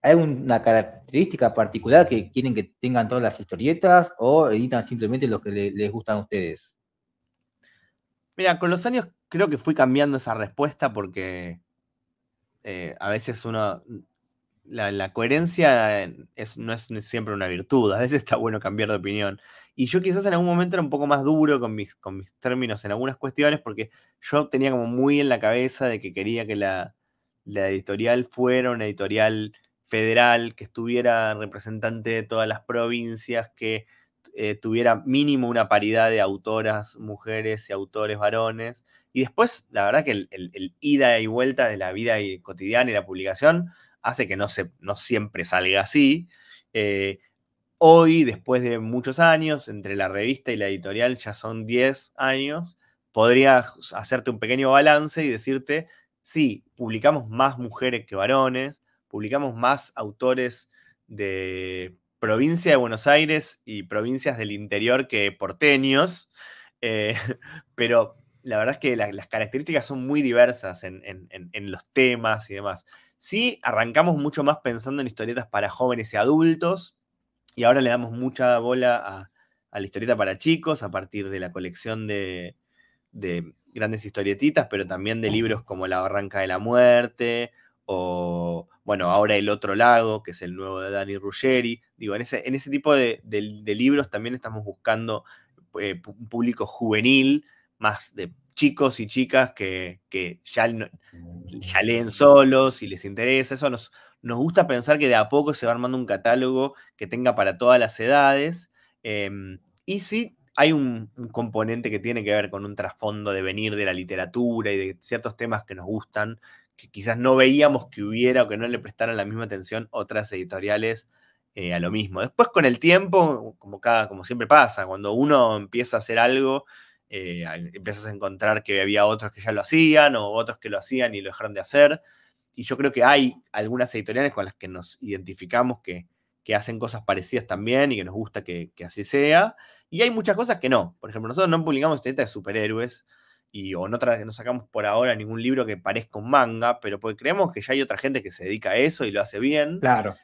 hay característica particular que quieren que tengan todas las historietas o editan simplemente los que les gustan a ustedes? Mira, con los años creo que fui cambiando esa respuesta porque eh, a veces uno la, coherencia no es siempre una virtud, a veces está bueno cambiar de opinión. Y yo quizás en algún momento era un poco más duro con mis, con mis términos en algunas cuestiones porque yo tenía como muy en la cabeza de que quería que la, editorial fuera una editorial federal, que estuviera representante de todas las provincias, que eh, tuviera mínimo una paridad de autoras mujeres y autores varones. Y después, la verdad que el ida y vuelta de la vida cotidiana y la publicación hace que no, se, no siempre salga así. Eh, hoy, después de muchos años, entre la revista y la editorial ya son 10 años, podría hacerte un pequeño balance y decirte, sí, publicamos más mujeres que varones, publicamos más autores de provincia de Buenos Aires y provincias del interior que porteños, eh, pero la verdad es que las características son muy diversas en los temas y demás. Sí, arrancamos mucho más pensando en historietas para jóvenes y adultos, y ahora le damos mucha bola a, la historieta para chicos a partir de la colección de, grandes historietitas, pero también de libros como La Barranca de la Muerte o, bueno, ahora El Otro Lago, que es el nuevo de Dani Ruggeri. Digo, en ese, tipo de, libros también estamos buscando eh, un público juvenil, más de chicos y chicas que, que ya, ya, mm. leen solos y les interesa. Eso nos, nos, gusta pensar que de a poco se va armando un catálogo que tenga para todas las edades. Em, y sí, hay un, componente que tiene que ver con un trasfondo de venir de la literatura y de ciertos temas que nos gustan, que quizás no veíamos que hubiera o que no le prestaran la misma atención otras editoriales eh, a lo mismo. Después, con el tiempo, como, cada, como siempre pasa, cuando uno empieza a hacer algo eh, empiezas a encontrar que había otros que ya lo hacían o otros que lo hacían y lo dejaron de hacer. Y yo creo que hay algunas editoriales con las que nos identificamos que, hacen cosas parecidas también y que nos gusta que, así sea. Y hay muchas cosas que no. Por ejemplo, nosotros no publicamos historietas de superhéroes y, o no, no sacamos por ahora ningún libro que parezca un manga, pero pues creemos que ya hay otra gente que se dedica a eso y lo hace bien. Claro.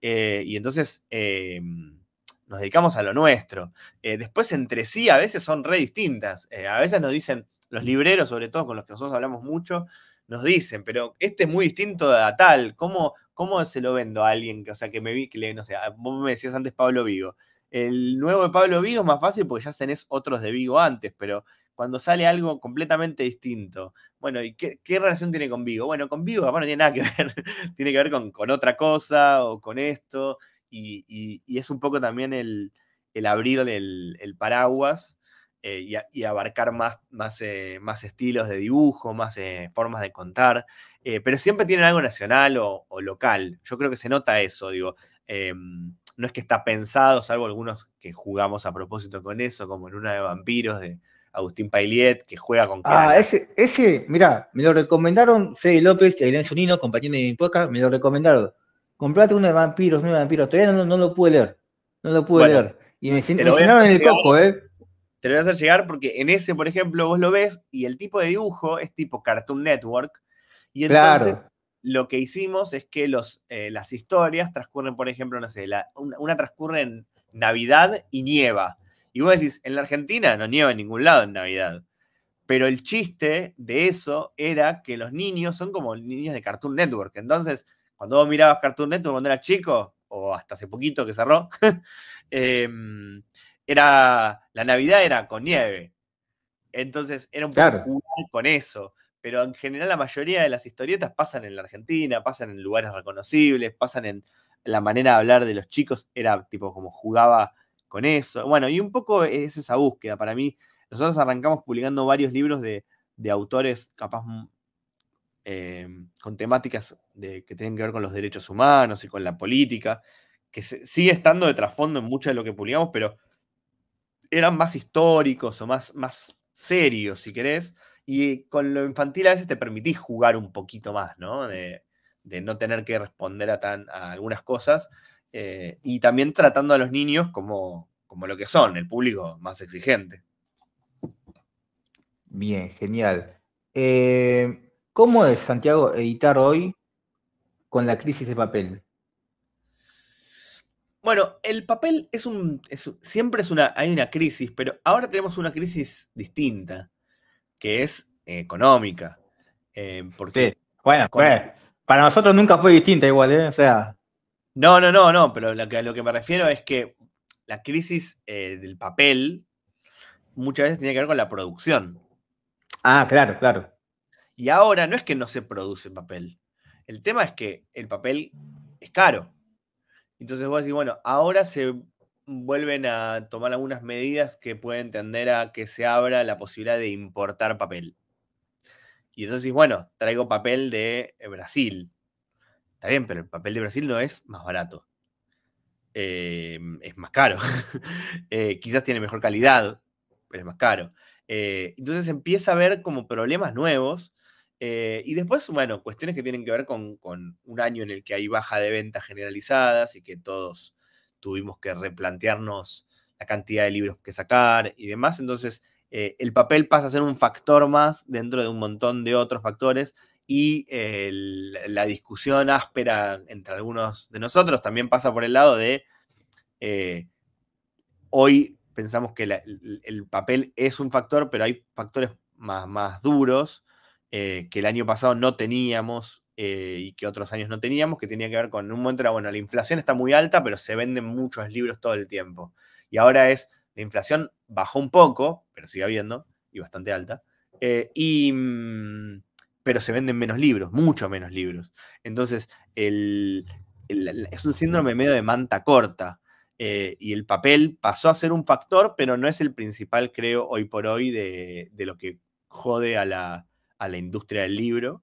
Eh, y entonces... Em, nos dedicamos a lo nuestro. Eh, después entre sí a veces son re distintas. Eh, a veces nos dicen, los libreros sobre todo con los que nosotros hablamos mucho, nos dicen, pero este es muy distinto a tal, ¿cómo, se lo vendo a alguien? Que, o sea, que me vi, que le, no sé, vos me decías antes Pablo Vigo. El nuevo de Pablo Vigo es más fácil porque ya tenés otros de Vigo antes, pero cuando sale algo completamente distinto. Bueno, ¿y qué, relación tiene con Vigo? Bueno, con Vigo, bueno, no tiene nada que ver, tiene que ver con, con otra cosa o con esto y, es un poco también el, abrir el, paraguas eh, y, abarcar más, más, eh, más, estilos de dibujo, más eh, formas de contar, pero siempre tienen algo nacional o, local. Yo creo que se nota eso, digo. no es que está pensado, salvo algunos que jugamos a propósito con eso, como en una de vampiros de Agustín Pailiet, que juega con... Ah, ese, ese, mirá, me lo recomendaron Fede López y Ailén Zunino, compañero de mi podcast, me lo recomendaron. Comprate uno de vampiros, no de vampiros. Todavía no, no lo pude leer. No lo pude leer. Y me, llenaron el coco, ¿eh? Te lo voy a hacer llegar porque en ese, por ejemplo, vos lo ves y el tipo de dibujo es tipo Cartoon Network. Y entonces lo que hicimos es que los, eh, las historias transcurren, por ejemplo, no sé, la, una, una transcurre en Navidad y nieva. Y vos decís, en la Argentina no nieva en ningún lado en Navidad. Pero el chiste de eso era que los niños son como niños de Cartoon Network. Entonces, cuando vos mirabas Cartoon Network cuando eras chico, o hasta hace poquito que cerró, em, era, la Navidad era con nieve. Entonces era un poco jugar con eso. Pero en general la mayoría de las historietas pasan en la Argentina, pasan en lugares reconocibles, pasan en la manera de hablar de los chicos, era tipo como jugaba con eso. Bueno, y un poco es esa búsqueda. Para mí, nosotros arrancamos publicando varios libros de, de autores capaz Em, con temáticas que tienen que ver con los derechos humanos y con la política, que sigue estando de trasfondo en mucho de lo que publicamos, pero eran más históricos o más, más serios, si querés, y con lo infantil a veces te permitís jugar un poquito más, ¿no? De, no tener que responder a, tan, a algunas cosas, eh, y también tratando a los niños como, como lo que son, el público más exigente. Bien, genial. Eh, ¿Cómo es, Santiago, editar hoy con la crisis de papel? Bueno, el papel es un. siempre es una. Hay una crisis, pero ahora tenemos una crisis distinta, que es eh, económica. Eh, porque Bueno, pues, para nosotros nunca fue distinta igual, ¿eh? O sea. No, no, no, no, pero lo que, lo que me refiero es que la crisis eh, del papel muchas veces tiene que ver con la producción. Ah, claro, claro. Y ahora no es que no se produce papel. El tema es que el papel es caro. Entonces vos decís, bueno, ahora se vuelven a tomar algunas medidas que pueden tender a que se abra la posibilidad de importar papel. Y entonces, bueno, traigo papel de Brasil. Está bien, pero el papel de Brasil no es más barato. Eh, es más caro. Eh, quizás tiene mejor calidad, pero es más caro. Eh, entonces empieza a haber como problemas nuevos eh, y después, bueno, cuestiones que tienen que ver con, un año en el que hay baja de ventas generalizadas y que todos tuvimos que replantearnos la cantidad de libros que sacar y demás. Entonces, eh, el papel pasa a ser un factor más dentro de un montón de otros factores y eh, la discusión áspera entre algunos de nosotros también pasa por el lado de hoy pensamos que el, papel es un factor, pero hay factores más, más duros eh, que el año pasado no teníamos eh, y que otros años no teníamos, que tenía que ver con un momento era, bueno, la inflación está muy alta, pero se venden muchos libros todo el tiempo. Y ahora es, la inflación bajó un poco, pero sigue habiendo, y bastante alta, eh, y, mm, pero se venden menos libros, mucho menos libros. Entonces, es un síndrome medio de manta corta. y el papel pasó a ser un factor, pero no es el principal, creo, hoy por hoy de, de lo que jode a la, a la industria del libro.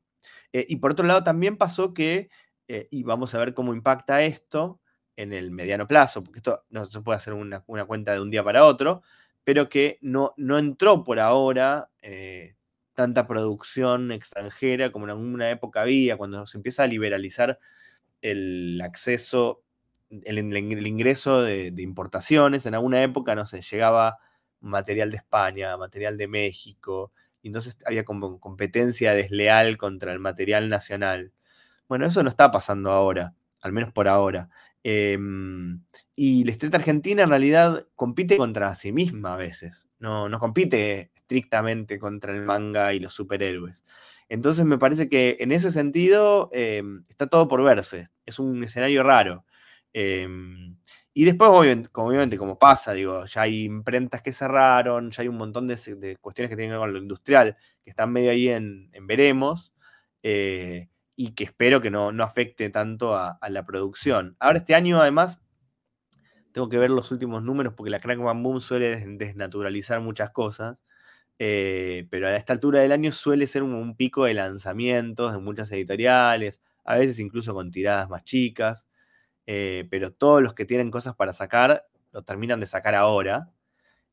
Eh, y por otro lado, también pasó que, eh, y vamos a ver cómo impacta esto en el mediano plazo, porque esto no se puede hacer una, cuenta de un día para otro, pero que no, no entró por ahora eh, tanta producción extranjera como en alguna época había, cuando se empieza a liberalizar el acceso, el, ingreso de, de, importaciones, en alguna época, no sé, llegaba material de España, material de México, y entonces había como competencia desleal contra el material nacional. Bueno, eso no está pasando ahora, al menos por ahora. Em, y la estrella argentina en realidad compite contra sí misma a veces, no, no compite estrictamente contra el manga y los superhéroes. Entonces me parece que en ese sentido em, está todo por verse, es un escenario raro. Em, y después, obviamente, como, pasa, digo, ya hay imprentas que cerraron, ya hay un montón de, cuestiones que tienen que ver con lo industrial, que están medio ahí en, veremos, eh, y que espero que no, afecte tanto a, la producción. Ahora este año, además, tengo que ver los últimos números porque la Crack Boom suele desnaturalizar muchas cosas. Eh, pero a esta altura del año suele ser un, pico de lanzamientos de muchas editoriales, a veces incluso con tiradas más chicas. Eh, pero todos los que tienen cosas para sacar, lo terminan de sacar ahora.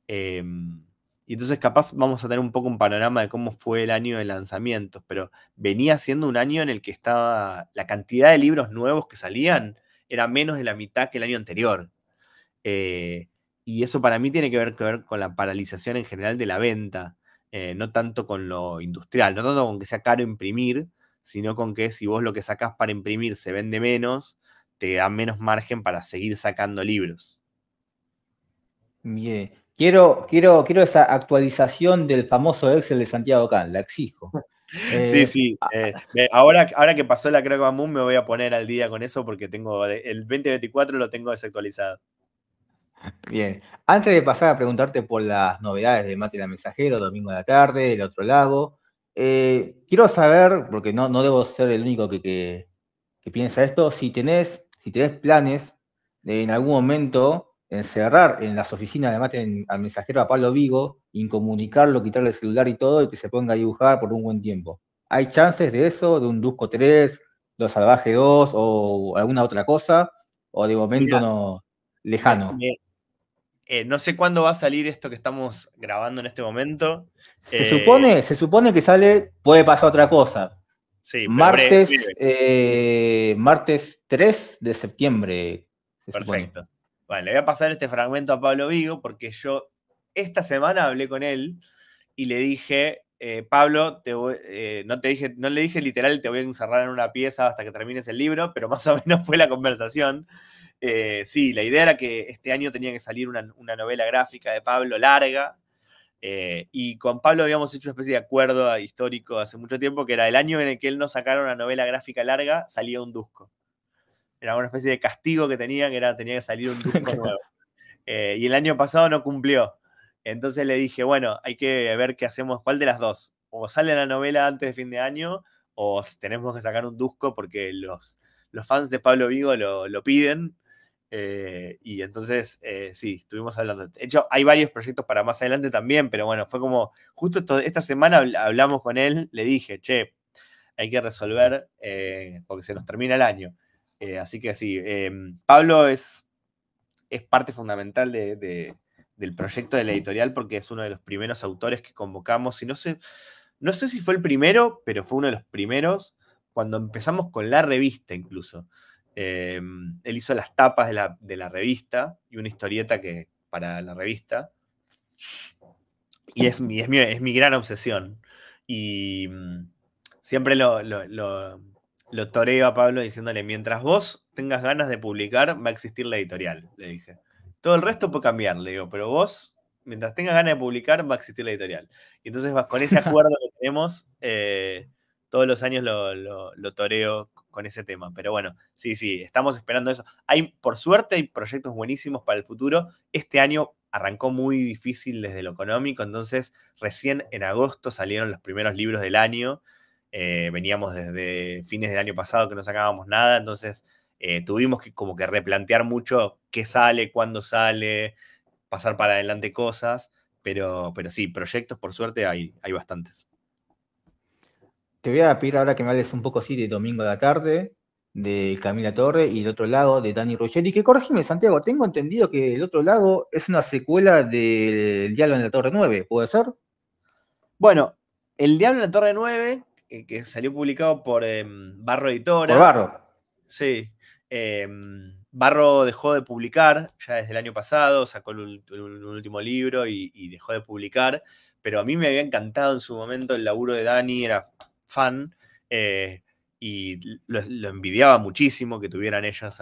Em, y entonces capaz vamos a tener un poco un panorama de cómo fue el año de lanzamientos, pero venía siendo un año en el que estaba la cantidad de libros nuevos que salían era menos de la mitad que el año anterior. Eh, y eso para mí tiene que ver, con la paralización en general de la venta, eh, no tanto con lo industrial, no tanto con que sea caro imprimir, sino con que si vos lo que sacás para imprimir se vende menos, te da menos margen para seguir sacando libros. Bien. Quiero, quiero, quiero esa actualización del famoso Excel de Santiago Can, la exijo. Eh, sí, sí. Ah, eh, ahora, ahora que pasó la Crack Moon me voy a poner al día con eso porque tengo el 2024 lo tengo desactualizado. Bien, antes de pasar a preguntarte por las novedades de Mate la Mensajero, domingo de la tarde, el otro lado eh, quiero saber, porque no, no debo ser el único que, que, piensa esto, si tenés si tenés planes de en algún momento encerrar en las oficinas, además al mensajero a Pablo Vigo, incomunicarlo, quitarle el celular y todo, y que se ponga a dibujar por un buen tiempo. ¿Hay chances de eso, de un Dusco 3, Los Salvaje 2 o alguna otra cosa? ¿O de momento no lejano? Eh, no sé cuándo va a salir esto que estamos grabando en este momento. Se, eh, supone, se supone que sale, puede pasar otra cosa, Sí, martes, eh, martes 3 de septiembre. Perfecto. Vale, le voy a pasar este fragmento a Pablo Vigo porque yo esta semana hablé con él y le dije, eh, Pablo, te eh, no, te dije, no le dije literal, te voy a encerrar en una pieza hasta que termines el libro, pero más o menos fue la conversación. sí, la idea era que este año tenía que salir una, una novela gráfica de Pablo larga, eh, y con Pablo habíamos hecho una especie de acuerdo histórico hace mucho tiempo, que era el año en el que él nos sacara una novela gráfica larga, salía un Dusco. Era una especie de castigo que tenía, que era tenía que salir un Dusco nuevo. Eh, y el año pasado no cumplió. Entonces le dije, bueno, hay que ver qué hacemos, cuál de las dos. O sale la novela antes de fin de año, o tenemos que sacar un Dusco porque los, los fans de Pablo Vigo lo, lo piden eh, y entonces, eh, sí, estuvimos hablando. De hecho, hay varios proyectos para más adelante también, pero bueno, fue como, justo esta semana hablamos con él, le dije, che, hay que resolver eh, porque se nos termina el año. así que sí, em, Pablo es, es parte fundamental de, del proyecto de la editorial porque es uno de los primeros autores que convocamos, y no sé, no sé si fue el primero, pero fue uno de los primeros cuando empezamos con la revista incluso. Em, él hizo las tapas de la, revista y una historieta que, para la revista. Y es mi, es mi, es mi gran obsesión. Y mm, siempre lo, lo, toreo a Pablo diciéndole, mientras vos tengas ganas de publicar, va a existir la editorial, le dije. Todo el resto puede cambiar, le digo, pero vos, mientras tengas ganas de publicar, va a existir la editorial. Y entonces con ese acuerdo que tenemos, eh, todos los años lo, toreo con ese tema. Pero bueno, sí, sí, estamos esperando eso. Hay, por suerte, hay proyectos buenísimos para el futuro. Este año arrancó muy difícil desde lo económico, entonces recién en agosto salieron los primeros libros del año. Eh, veníamos desde fines del año pasado que no sacábamos nada, entonces eh, tuvimos que como que replantear mucho qué sale, cuándo sale, pasar para adelante cosas, pero, pero sí, proyectos por suerte hay, hay bastantes te voy a pedir ahora que me hables un poco así de Domingo de la tarde, de Camila Torre y el otro Lago, de Dani Ruggeri, que corregime, Santiago, tengo entendido que el otro Lago es una secuela del Diablo en la Torre 9, ¿puede ser? Bueno, el Diablo en la Torre 9, eh, que, salió publicado por em, Barro Editora. Por Barro. Sí. Em, Barro dejó de publicar ya desde el año pasado, sacó un, último libro y, y dejó de publicar, pero a mí me había encantado en su momento el laburo de Dani, era fan eh, y lo, envidiaba muchísimo que tuvieran ellos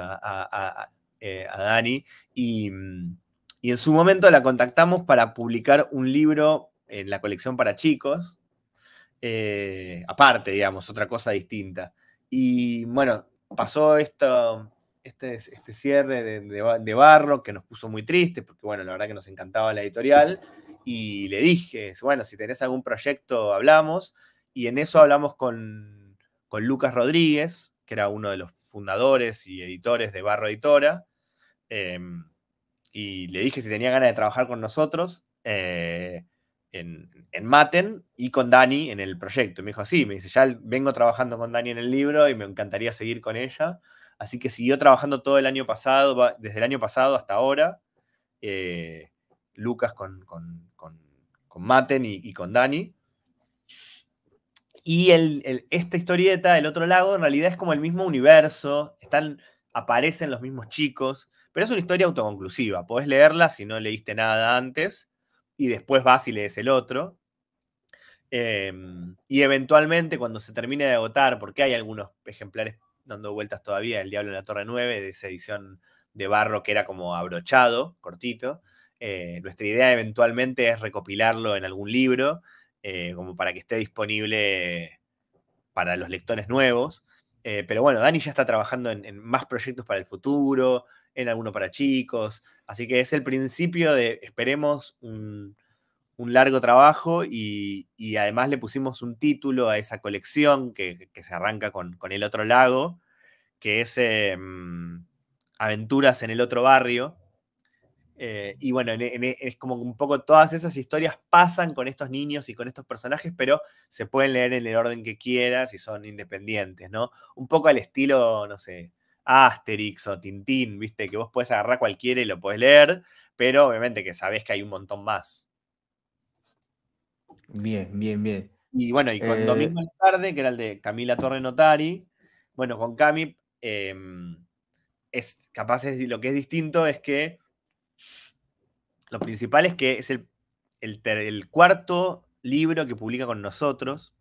eh, a, Dani. Mm, y, en su momento la contactamos para publicar un libro en la colección para chicos, eh, aparte, digamos, otra cosa distinta. Y bueno, pasó esto, este, este cierre de, barro que nos puso muy tristes, porque bueno, la verdad que nos encantaba la editorial. Y le dije, bueno, si tenés algún proyecto, hablamos. Y en eso hablamos con, Lucas Rodríguez, que era uno de los fundadores y editores de Barro Editora. Em, y le dije si tenía ganas de trabajar con nosotros eh, en, Maten y con Dani en el proyecto. me dijo, sí, me dice, ya vengo trabajando con Dani en el libro y me encantaría seguir con ella. Así que siguió trabajando todo el año pasado, desde el año pasado hasta ahora, eh, Lucas con, Maten y, y, con Dani. Y esta historieta, El otro lago, en realidad es como el mismo universo, están, aparecen los mismos chicos, pero es una historia autoconclusiva. Podés leerla si no leíste nada antes y después vas y lees el otro. Em, y eventualmente cuando se termine de agotar, porque hay algunos ejemplares dando vueltas todavía, El Diablo en la Torre 9, de esa edición de barro que era como abrochado, cortito. Eh, nuestra idea eventualmente es recopilarlo en algún libro eh, como para que esté disponible para los lectores nuevos. Eh, pero bueno, Dani ya está trabajando en, más proyectos para el futuro, en alguno para chicos, así que es el principio de, esperemos, un, largo trabajo y, además le pusimos un título a esa colección que, se arranca con, El Otro Lago, que es em, Aventuras en el Otro Barrio, eh, y bueno, es como un poco todas esas historias pasan con estos niños y con estos personajes, pero se pueden leer en el orden que quieras y son independientes, ¿no? Un poco al estilo, no sé, Asterix o Tintín, ¿viste? Que vos puedes agarrar cualquiera y lo puedes leer, pero obviamente que sabés que hay un montón más. Bien, bien, bien. Y bueno, y con eh, Domingo tarde, que era el de Camila Torre Notari, bueno, con Cami, em, es, capaz es, lo que es distinto es que lo principal es que es el, cuarto libro que publica con nosotros.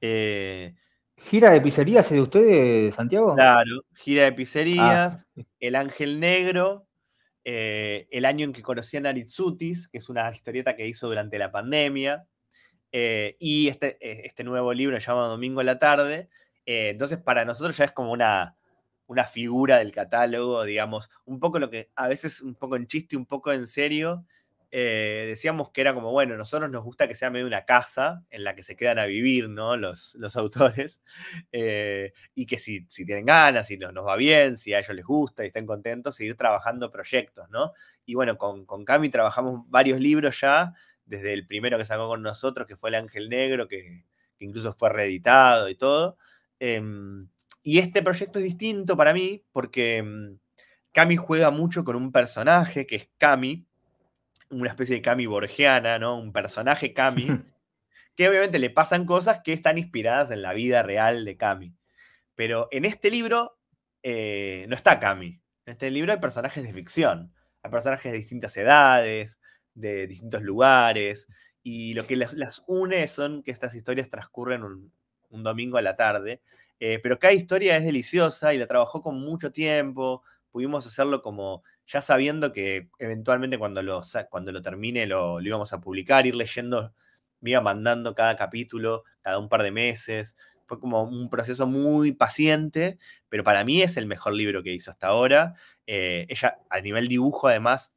Eh, ¿Gira de pizzerías es de ustedes, Santiago? Claro, gira de pizzerías, ah, El Ángel Negro, eh, El año en que conocí a Naritsutis, que es una historieta que hizo durante la pandemia, eh, y este, este, nuevo libro llamado Domingo en la tarde. entonces, para nosotros ya es como una, una figura del catálogo, digamos, un poco lo que a veces un poco en chiste, un poco en serio, eh, decíamos que era como, bueno, nosotros nos gusta que sea medio una casa en la que se quedan a vivir, ¿no? Los, autores, eh, y que si, tienen ganas, si nos, nos va bien, si a ellos les gusta y estén contentos, seguir trabajando proyectos, ¿no? Y bueno, con, Cami trabajamos varios libros ya, desde el primero que sacó con nosotros, que fue El Ángel Negro, que, incluso fue reeditado y todo. Em, y este proyecto es distinto para mí porque mm, Cami juega mucho con un personaje que es Cami, una especie de Cami borgiana, ¿no? Un personaje Cami, que obviamente le pasan cosas que están inspiradas en la vida real de Cami. Pero en este libro eh, no está Cami. En este libro hay personajes de ficción, hay personajes de distintas edades, de distintos lugares, y lo que las, une son que estas historias transcurren un domingo a la tarde eh, pero cada historia es deliciosa y la trabajó con mucho tiempo. Pudimos hacerlo como ya sabiendo que eventualmente cuando lo, cuando lo termine lo, íbamos a publicar, ir leyendo, me iba mandando cada capítulo, cada un par de meses. Fue como un proceso muy paciente, pero para mí es el mejor libro que hizo hasta ahora. Eh, ella, a nivel dibujo, además,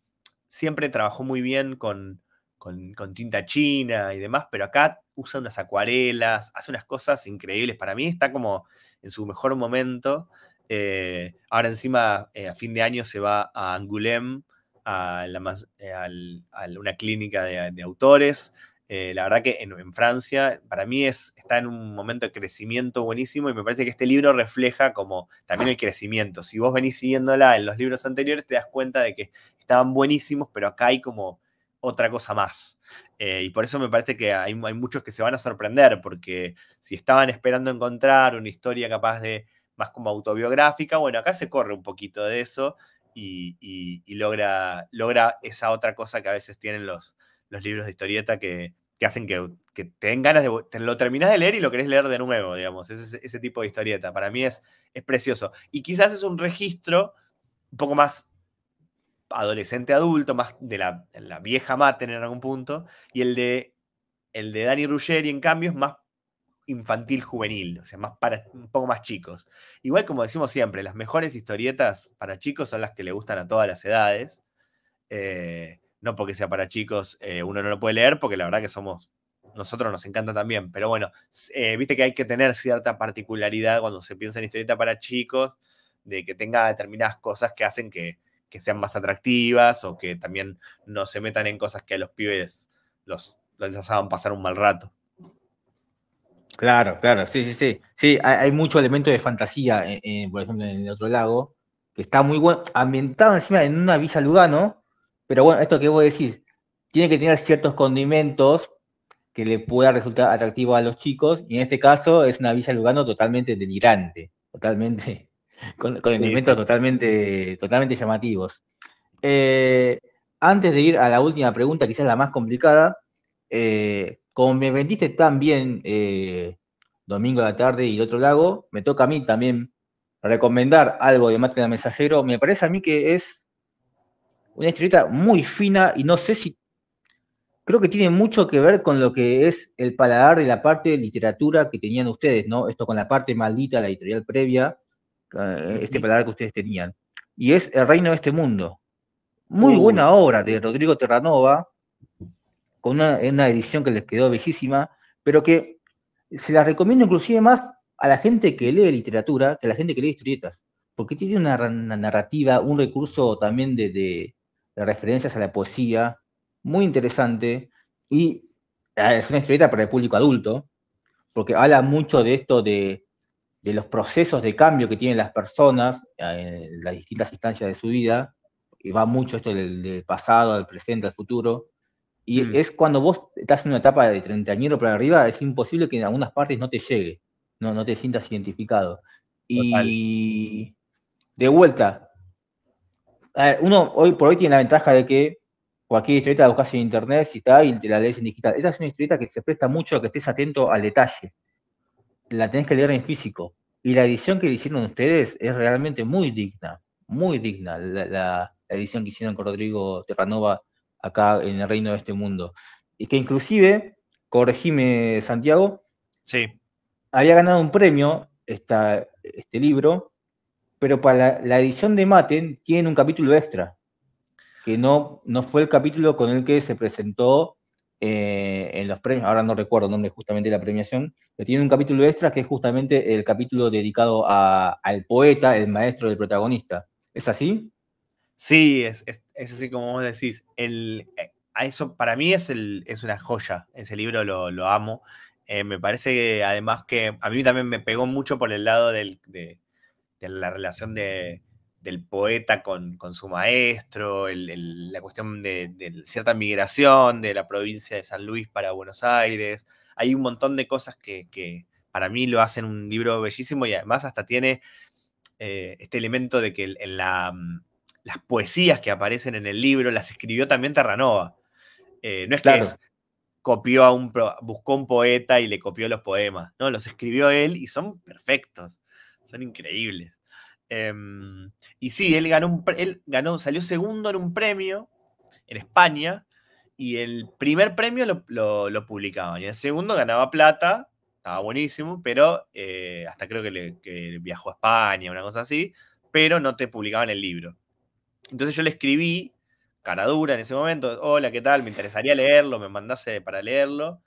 siempre trabajó muy bien con, con, tinta china y demás, pero acá usa unas acuarelas, hace unas cosas increíbles. Para mí está como en su mejor momento. Eh, ahora encima, eh, a fin de año, se va a Angoulême, a, eh, una clínica de, autores. la verdad que en, Francia, para mí es, está en un momento de crecimiento buenísimo y me parece que este libro refleja como también el crecimiento. Si vos venís siguiéndola en los libros anteriores, te das cuenta de que estaban buenísimos, pero acá hay como otra cosa más. Eh, y por eso me parece que hay, hay, muchos que se van a sorprender, porque si estaban esperando encontrar una historia capaz de más como autobiográfica, bueno, acá se corre un poquito de eso y, logra, logra esa otra cosa que a veces tienen los, los libros de historieta que, hacen que, te den ganas de... lo terminás de leer y lo querés leer de nuevo, digamos. ese, tipo de historieta. Para mí es, es precioso. Y quizás es un registro un poco más adolescente adulto, más de la, vieja Maten en algún punto, y el de, el de Dani Ruggeri, en cambio, es más infantil juvenil, o sea, más para, un poco más chicos. Igual como decimos siempre, las mejores historietas para chicos son las que le gustan a todas las edades. Eh, no porque sea para chicos, eh, uno no lo puede leer, porque la verdad que somos, nosotros nos encanta también, pero bueno, eh, viste que hay que tener cierta particularidad cuando se piensa en historieta para chicos, de que tenga determinadas cosas que hacen que, que sean más atractivas o que también no se metan en cosas que a los pibes los, los hagan pasar un mal rato. Claro, claro, sí, sí, sí. Sí, hay, mucho elemento de fantasía, eh, eh, por ejemplo, en el otro lago, que está muy bueno, ambientado encima en una visa Lugano, pero bueno, esto que voy a decir, tiene que tener ciertos condimentos que le pueda resultar atractivo a los chicos, y en este caso es una visa Lugano totalmente delirante, totalmente con, elementos totalmente, totalmente llamativos. Eh, antes de ir a la última pregunta, quizás la más complicada, eh, como me vendiste tan bien eh, Domingo de la Tarde y El Otro Lago, me toca a mí también recomendar algo de máquina del Mensajero. Me parece a mí que es una historieta muy fina y no sé si... Creo que tiene mucho que ver con lo que es el paladar de la parte de literatura que tenían ustedes, ¿no? Esto con la parte maldita, la editorial previa, eh, este palabra que ustedes tenían. Y es El Reino de este Mundo. Muy buena obra de Rodrigo Terranova, con una, edición que les quedó bellísima, pero que se la recomiendo inclusive más a la gente que lee literatura que a la gente que lee historietas, porque tiene una, narrativa, un recurso también de, de, de referencias a la poesía, muy interesante, y eh, es una historieta para el público adulto, porque habla mucho de esto de de los procesos de cambio que tienen las personas eh, en las distintas instancias de su vida, y va mucho esto del, pasado, al presente, al futuro, y mm. es cuando vos estás en una etapa de 30 años para arriba, es imposible que en algunas partes no te llegue, no, no te sientas identificado. Y de vuelta, uno hoy por hoy tiene la ventaja de que cualquier historieta la buscas en internet, si está, y la lees en digital. Esta es una historieta que se presta mucho a que estés atento al detalle. La tenés que leer en físico. Y la edición que hicieron ustedes es realmente muy digna, muy digna la, edición que hicieron con Rodrigo Terranova acá en el reino de este mundo. Y que inclusive, corregime Santiago, sí. había ganado un premio esta, este libro, pero para la, edición de Maten tiene un capítulo extra, que no, no fue el capítulo con el que se presentó eh, en los premios, ahora no recuerdo el nombre justamente la premiación, pero tiene un capítulo extra que es justamente el capítulo dedicado al poeta, el maestro del protagonista. ¿Es así? Sí, es, así como vos decís. El, eh, a eso, para mí es, es una joya, ese libro lo, amo. Eh, me parece que además que a mí también me pegó mucho por el lado de la relación de, del poeta con, su maestro, la cuestión de, cierta migración de la provincia de San Luis para Buenos Aires. Hay un montón de cosas que, para mí lo hacen un libro bellísimo y además hasta tiene eh, este elemento de que en mm, las poesías que aparecen en el libro las escribió también Terranova. Eh, no es que copió a un, buscó un poeta y le copió los poemas, no, los escribió él y son perfectos, son increíbles. Em, y sí, él ganó, salió segundo en un premio en España y el primer premio lo, publicaban y el segundo ganaba plata, estaba buenísimo, pero eh, hasta creo que, viajó a España, una cosa así, pero no te publicaban el libro. Entonces yo le escribí, cara dura en ese momento, hola, ¿qué tal? Me interesaría leerlo, me mandase para leerlo.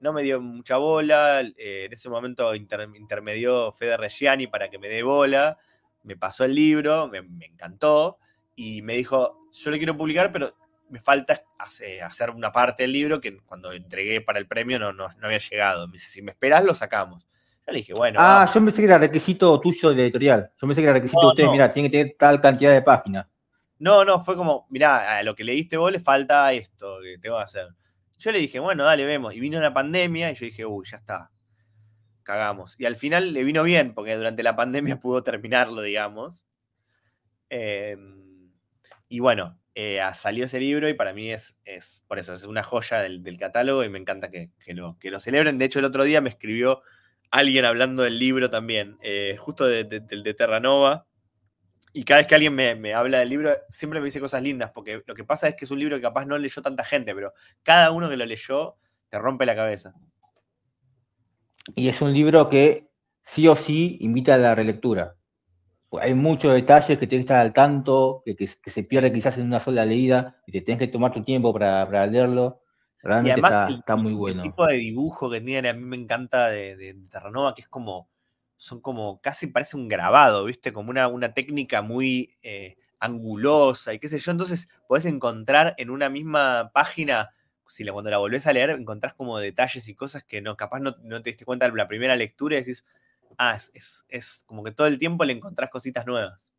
No me dio mucha bola, eh, en ese momento intermedió Fede Reggiani para que me dé bola me pasó el libro, me, encantó y me dijo, yo lo quiero publicar, pero me falta hacer una parte del libro que cuando entregué para el premio no, había llegado. Me dice, si me esperás, lo sacamos. Yo le dije, bueno. Ah, yo pensé que era requisito tuyo de editorial. Yo pensé que era requisito de ustedes, mirá, tiene que tener tal cantidad de páginas. No, no, fue como, mira a lo que leíste vos le falta esto que tengo que hacer. Yo le dije, bueno, dale, vemos. Y vino una pandemia y yo dije, uy, ya está cagamos. Y al final le vino bien, porque durante la pandemia pudo terminarlo, digamos. Em, y bueno, ha eh, salió ese libro y para mí es, es por eso, es una joya del, catálogo y me encanta que, que, lo, que lo celebren. De hecho, el otro día me escribió alguien hablando del libro también, eh, justo del de, Terranova. Y cada vez que alguien me, me, habla del libro, siempre me dice cosas lindas, porque lo que pasa es que es un libro que capaz no leyó tanta gente, pero cada uno que lo leyó te rompe la cabeza y es un libro que sí o sí invita a la relectura. Hay muchos detalles que tienes que estar al tanto, que, se pierde quizás en una sola leída y te tienes que tomar tu tiempo para, leerlo. y además, está, muy bueno. El tipo de dibujo que tiene, a mí me encanta de, Terranova, que es como, son como, casi parece un grabado, ¿viste? Como una, una técnica muy eh, angulosa y qué sé yo. Entonces, podés encontrar en una misma página cuando la volvés a leer encontrás como detalles y cosas que no, capaz no, te diste cuenta en la primera lectura y decís, ah, es, como que todo el tiempo le encontrás cositas nuevas.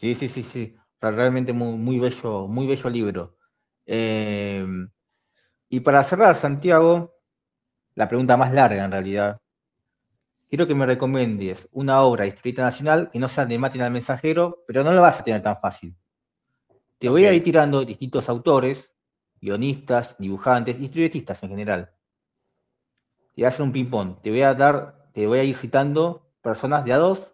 Sí, sí, sí, sí. Realmente muy, bello, muy bello libro. Em, y para cerrar, Santiago, la pregunta más larga en realidad. Quiero que me recomiendes una obra escrita nacional que no sea de máquina al Mensajero, pero no la vas a tener tan fácil. Te voy a ir tirando distintos autores guionistas, dibujantes y historietistas en general. Te voy a hacer un ping-pong. Te voy a dar, te voy a ir citando personas de a dos.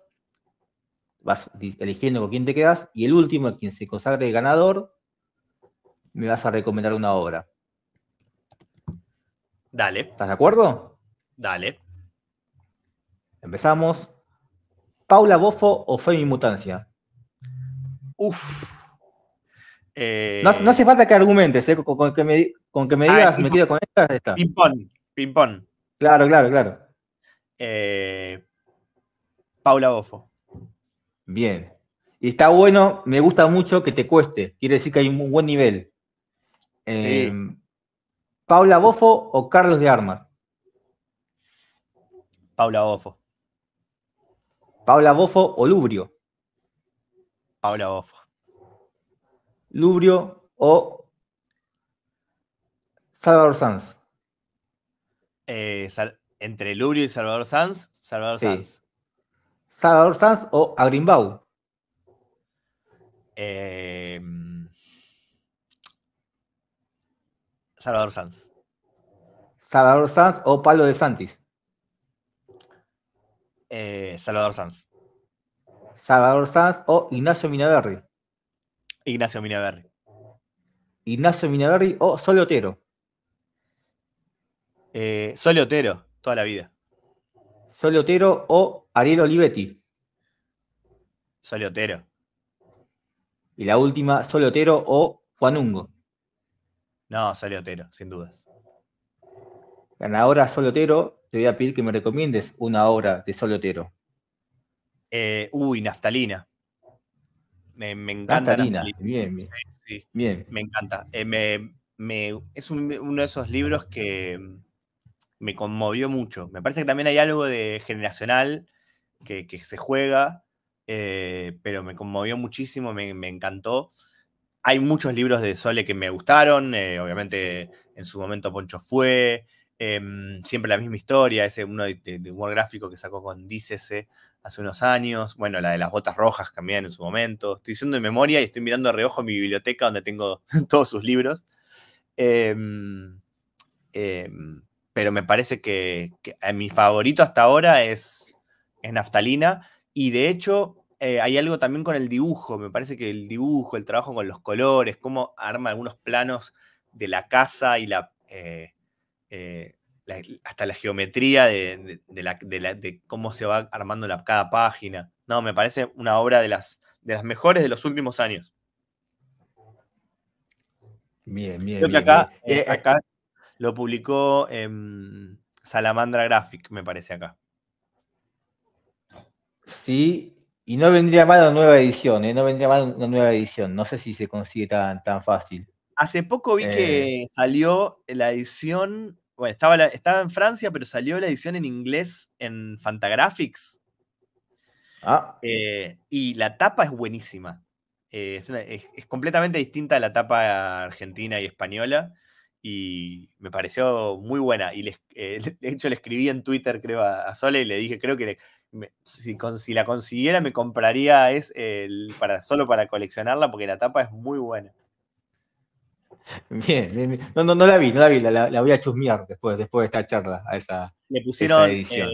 Vas eligiendo con quién te quedas. Y el último, quien se consagre el ganador, me vas a recomendar una obra. Dale. ¿Estás de acuerdo? Dale. Empezamos. Paula Bofo o Femi Mutancia. Uf. Eh, no, hace falta que argumentes, eh, con, que me, con ah, digas, con esta, ping Claro, claro, claro. Eh, Paula Bofo. Bien. Y está bueno, me gusta mucho que te cueste. Quiere decir que hay un buen nivel. ¿Paula Bofo o Carlos de Armas? Paula Bofo. ¿Paula Bofo o Lubrio? Paula Bofo. Lubrio o Salvador Sanz. Eh, entre Lubrio y Salvador Sanz, Salvador Sanz. Salvador Sanz o Agrimbau. Em, Salvador Sanz. Salvador Sanz o Pablo de Santis. Eh, Salvador Sanz. Salvador Sanz o Ignacio Minaverri. Ignacio Minaverri Ignacio Minaverri o Solotero Otero. Eh, Otero, toda la vida. Solotero o Ariel Olivetti. Solotero Y la última, Solotero o Juan Hungo. No, Sol sin dudas. Ganadora Sol te voy a pedir que me recomiendes una obra de Solotero eh, uy, Naftalina. Me, ah, encanta. bien. Me encanta. Eh, es uno de esos libros que mm, me conmovió mucho. Me parece que también hay algo de generacional que, se juega, eh, pero me conmovió muchísimo, me, encantó. Hay muchos libros de Sole que me gustaron, eh, obviamente en su momento Poncho fue, Em, siempre la misma historia, ese uno de, un gráfico que sacó con Dícese hace unos años. Bueno, la de las botas rojas también en su momento. Estoy diciendo de memoria y estoy mirando a reojo mi biblioteca donde tengo todos sus libros. Em, em, pero me parece que, eh, mi favorito hasta ahora es, es Naftalina. Y de hecho, eh, hay algo también con el dibujo. Me parece que el dibujo, el trabajo con los colores, cómo arma algunos planos de la casa y la, eh, eh, hasta la geometría de, cómo se va armando la, cada página. No, me parece una obra de las, de las mejores de los últimos años. Bien, bien. Creo que acá, eh, eh, acá lo publicó em, Salamandra Graphic, me parece acá. Sí, y no vendría mal una nueva edición, no vendría mal una nueva edición. No sé si se consigue tan, tan fácil. Hace poco vi que salió la edición bueno, estaba, estaba en Francia, pero salió la edición en inglés en Fantagraphics. Ah. Eh, y la tapa es buenísima. Eh, es, completamente distinta a la tapa argentina y española. Y me pareció muy buena. Y eh, de hecho le escribí en Twitter, creo, a, Sole y le dije, creo que si, la consiguiera me compraría es, solo para coleccionarla porque la tapa es muy buena. Bien, No, la vi, no la vi, la, voy a chusmear después, después de esta charla. A esta, le pusieron eh, creo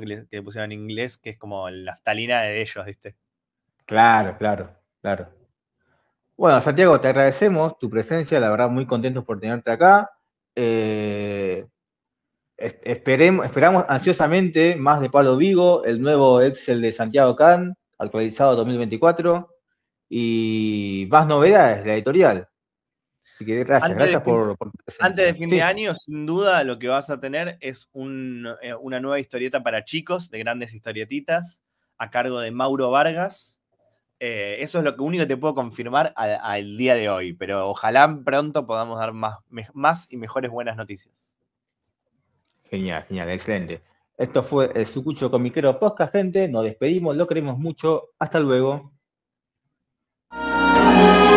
que le, pusieron en inglés, que es como la naftalina de ellos, ¿viste? Claro, claro, claro. Bueno, Santiago, te agradecemos tu presencia, la verdad, muy contentos por tenerte acá. Eh, esperemos, esperamos ansiosamente más de Palo Vigo, el nuevo Excel de Santiago Can, actualizado 2024 y más novedades de la editorial. Así que gracias, antes gracias por, Antes de fin de año, sin duda, lo que vas a tener es eh, una nueva historieta para chicos de grandes historietitas a cargo de Mauro Vargas. Eh, eso es lo que único que te puedo confirmar al, día de hoy, pero ojalá pronto podamos dar más, y mejores buenas noticias. Genial, genial, excelente. Esto fue el Sucucho Comiquero Posca, gente. Nos despedimos, lo queremos mucho. Hasta luego. Lord.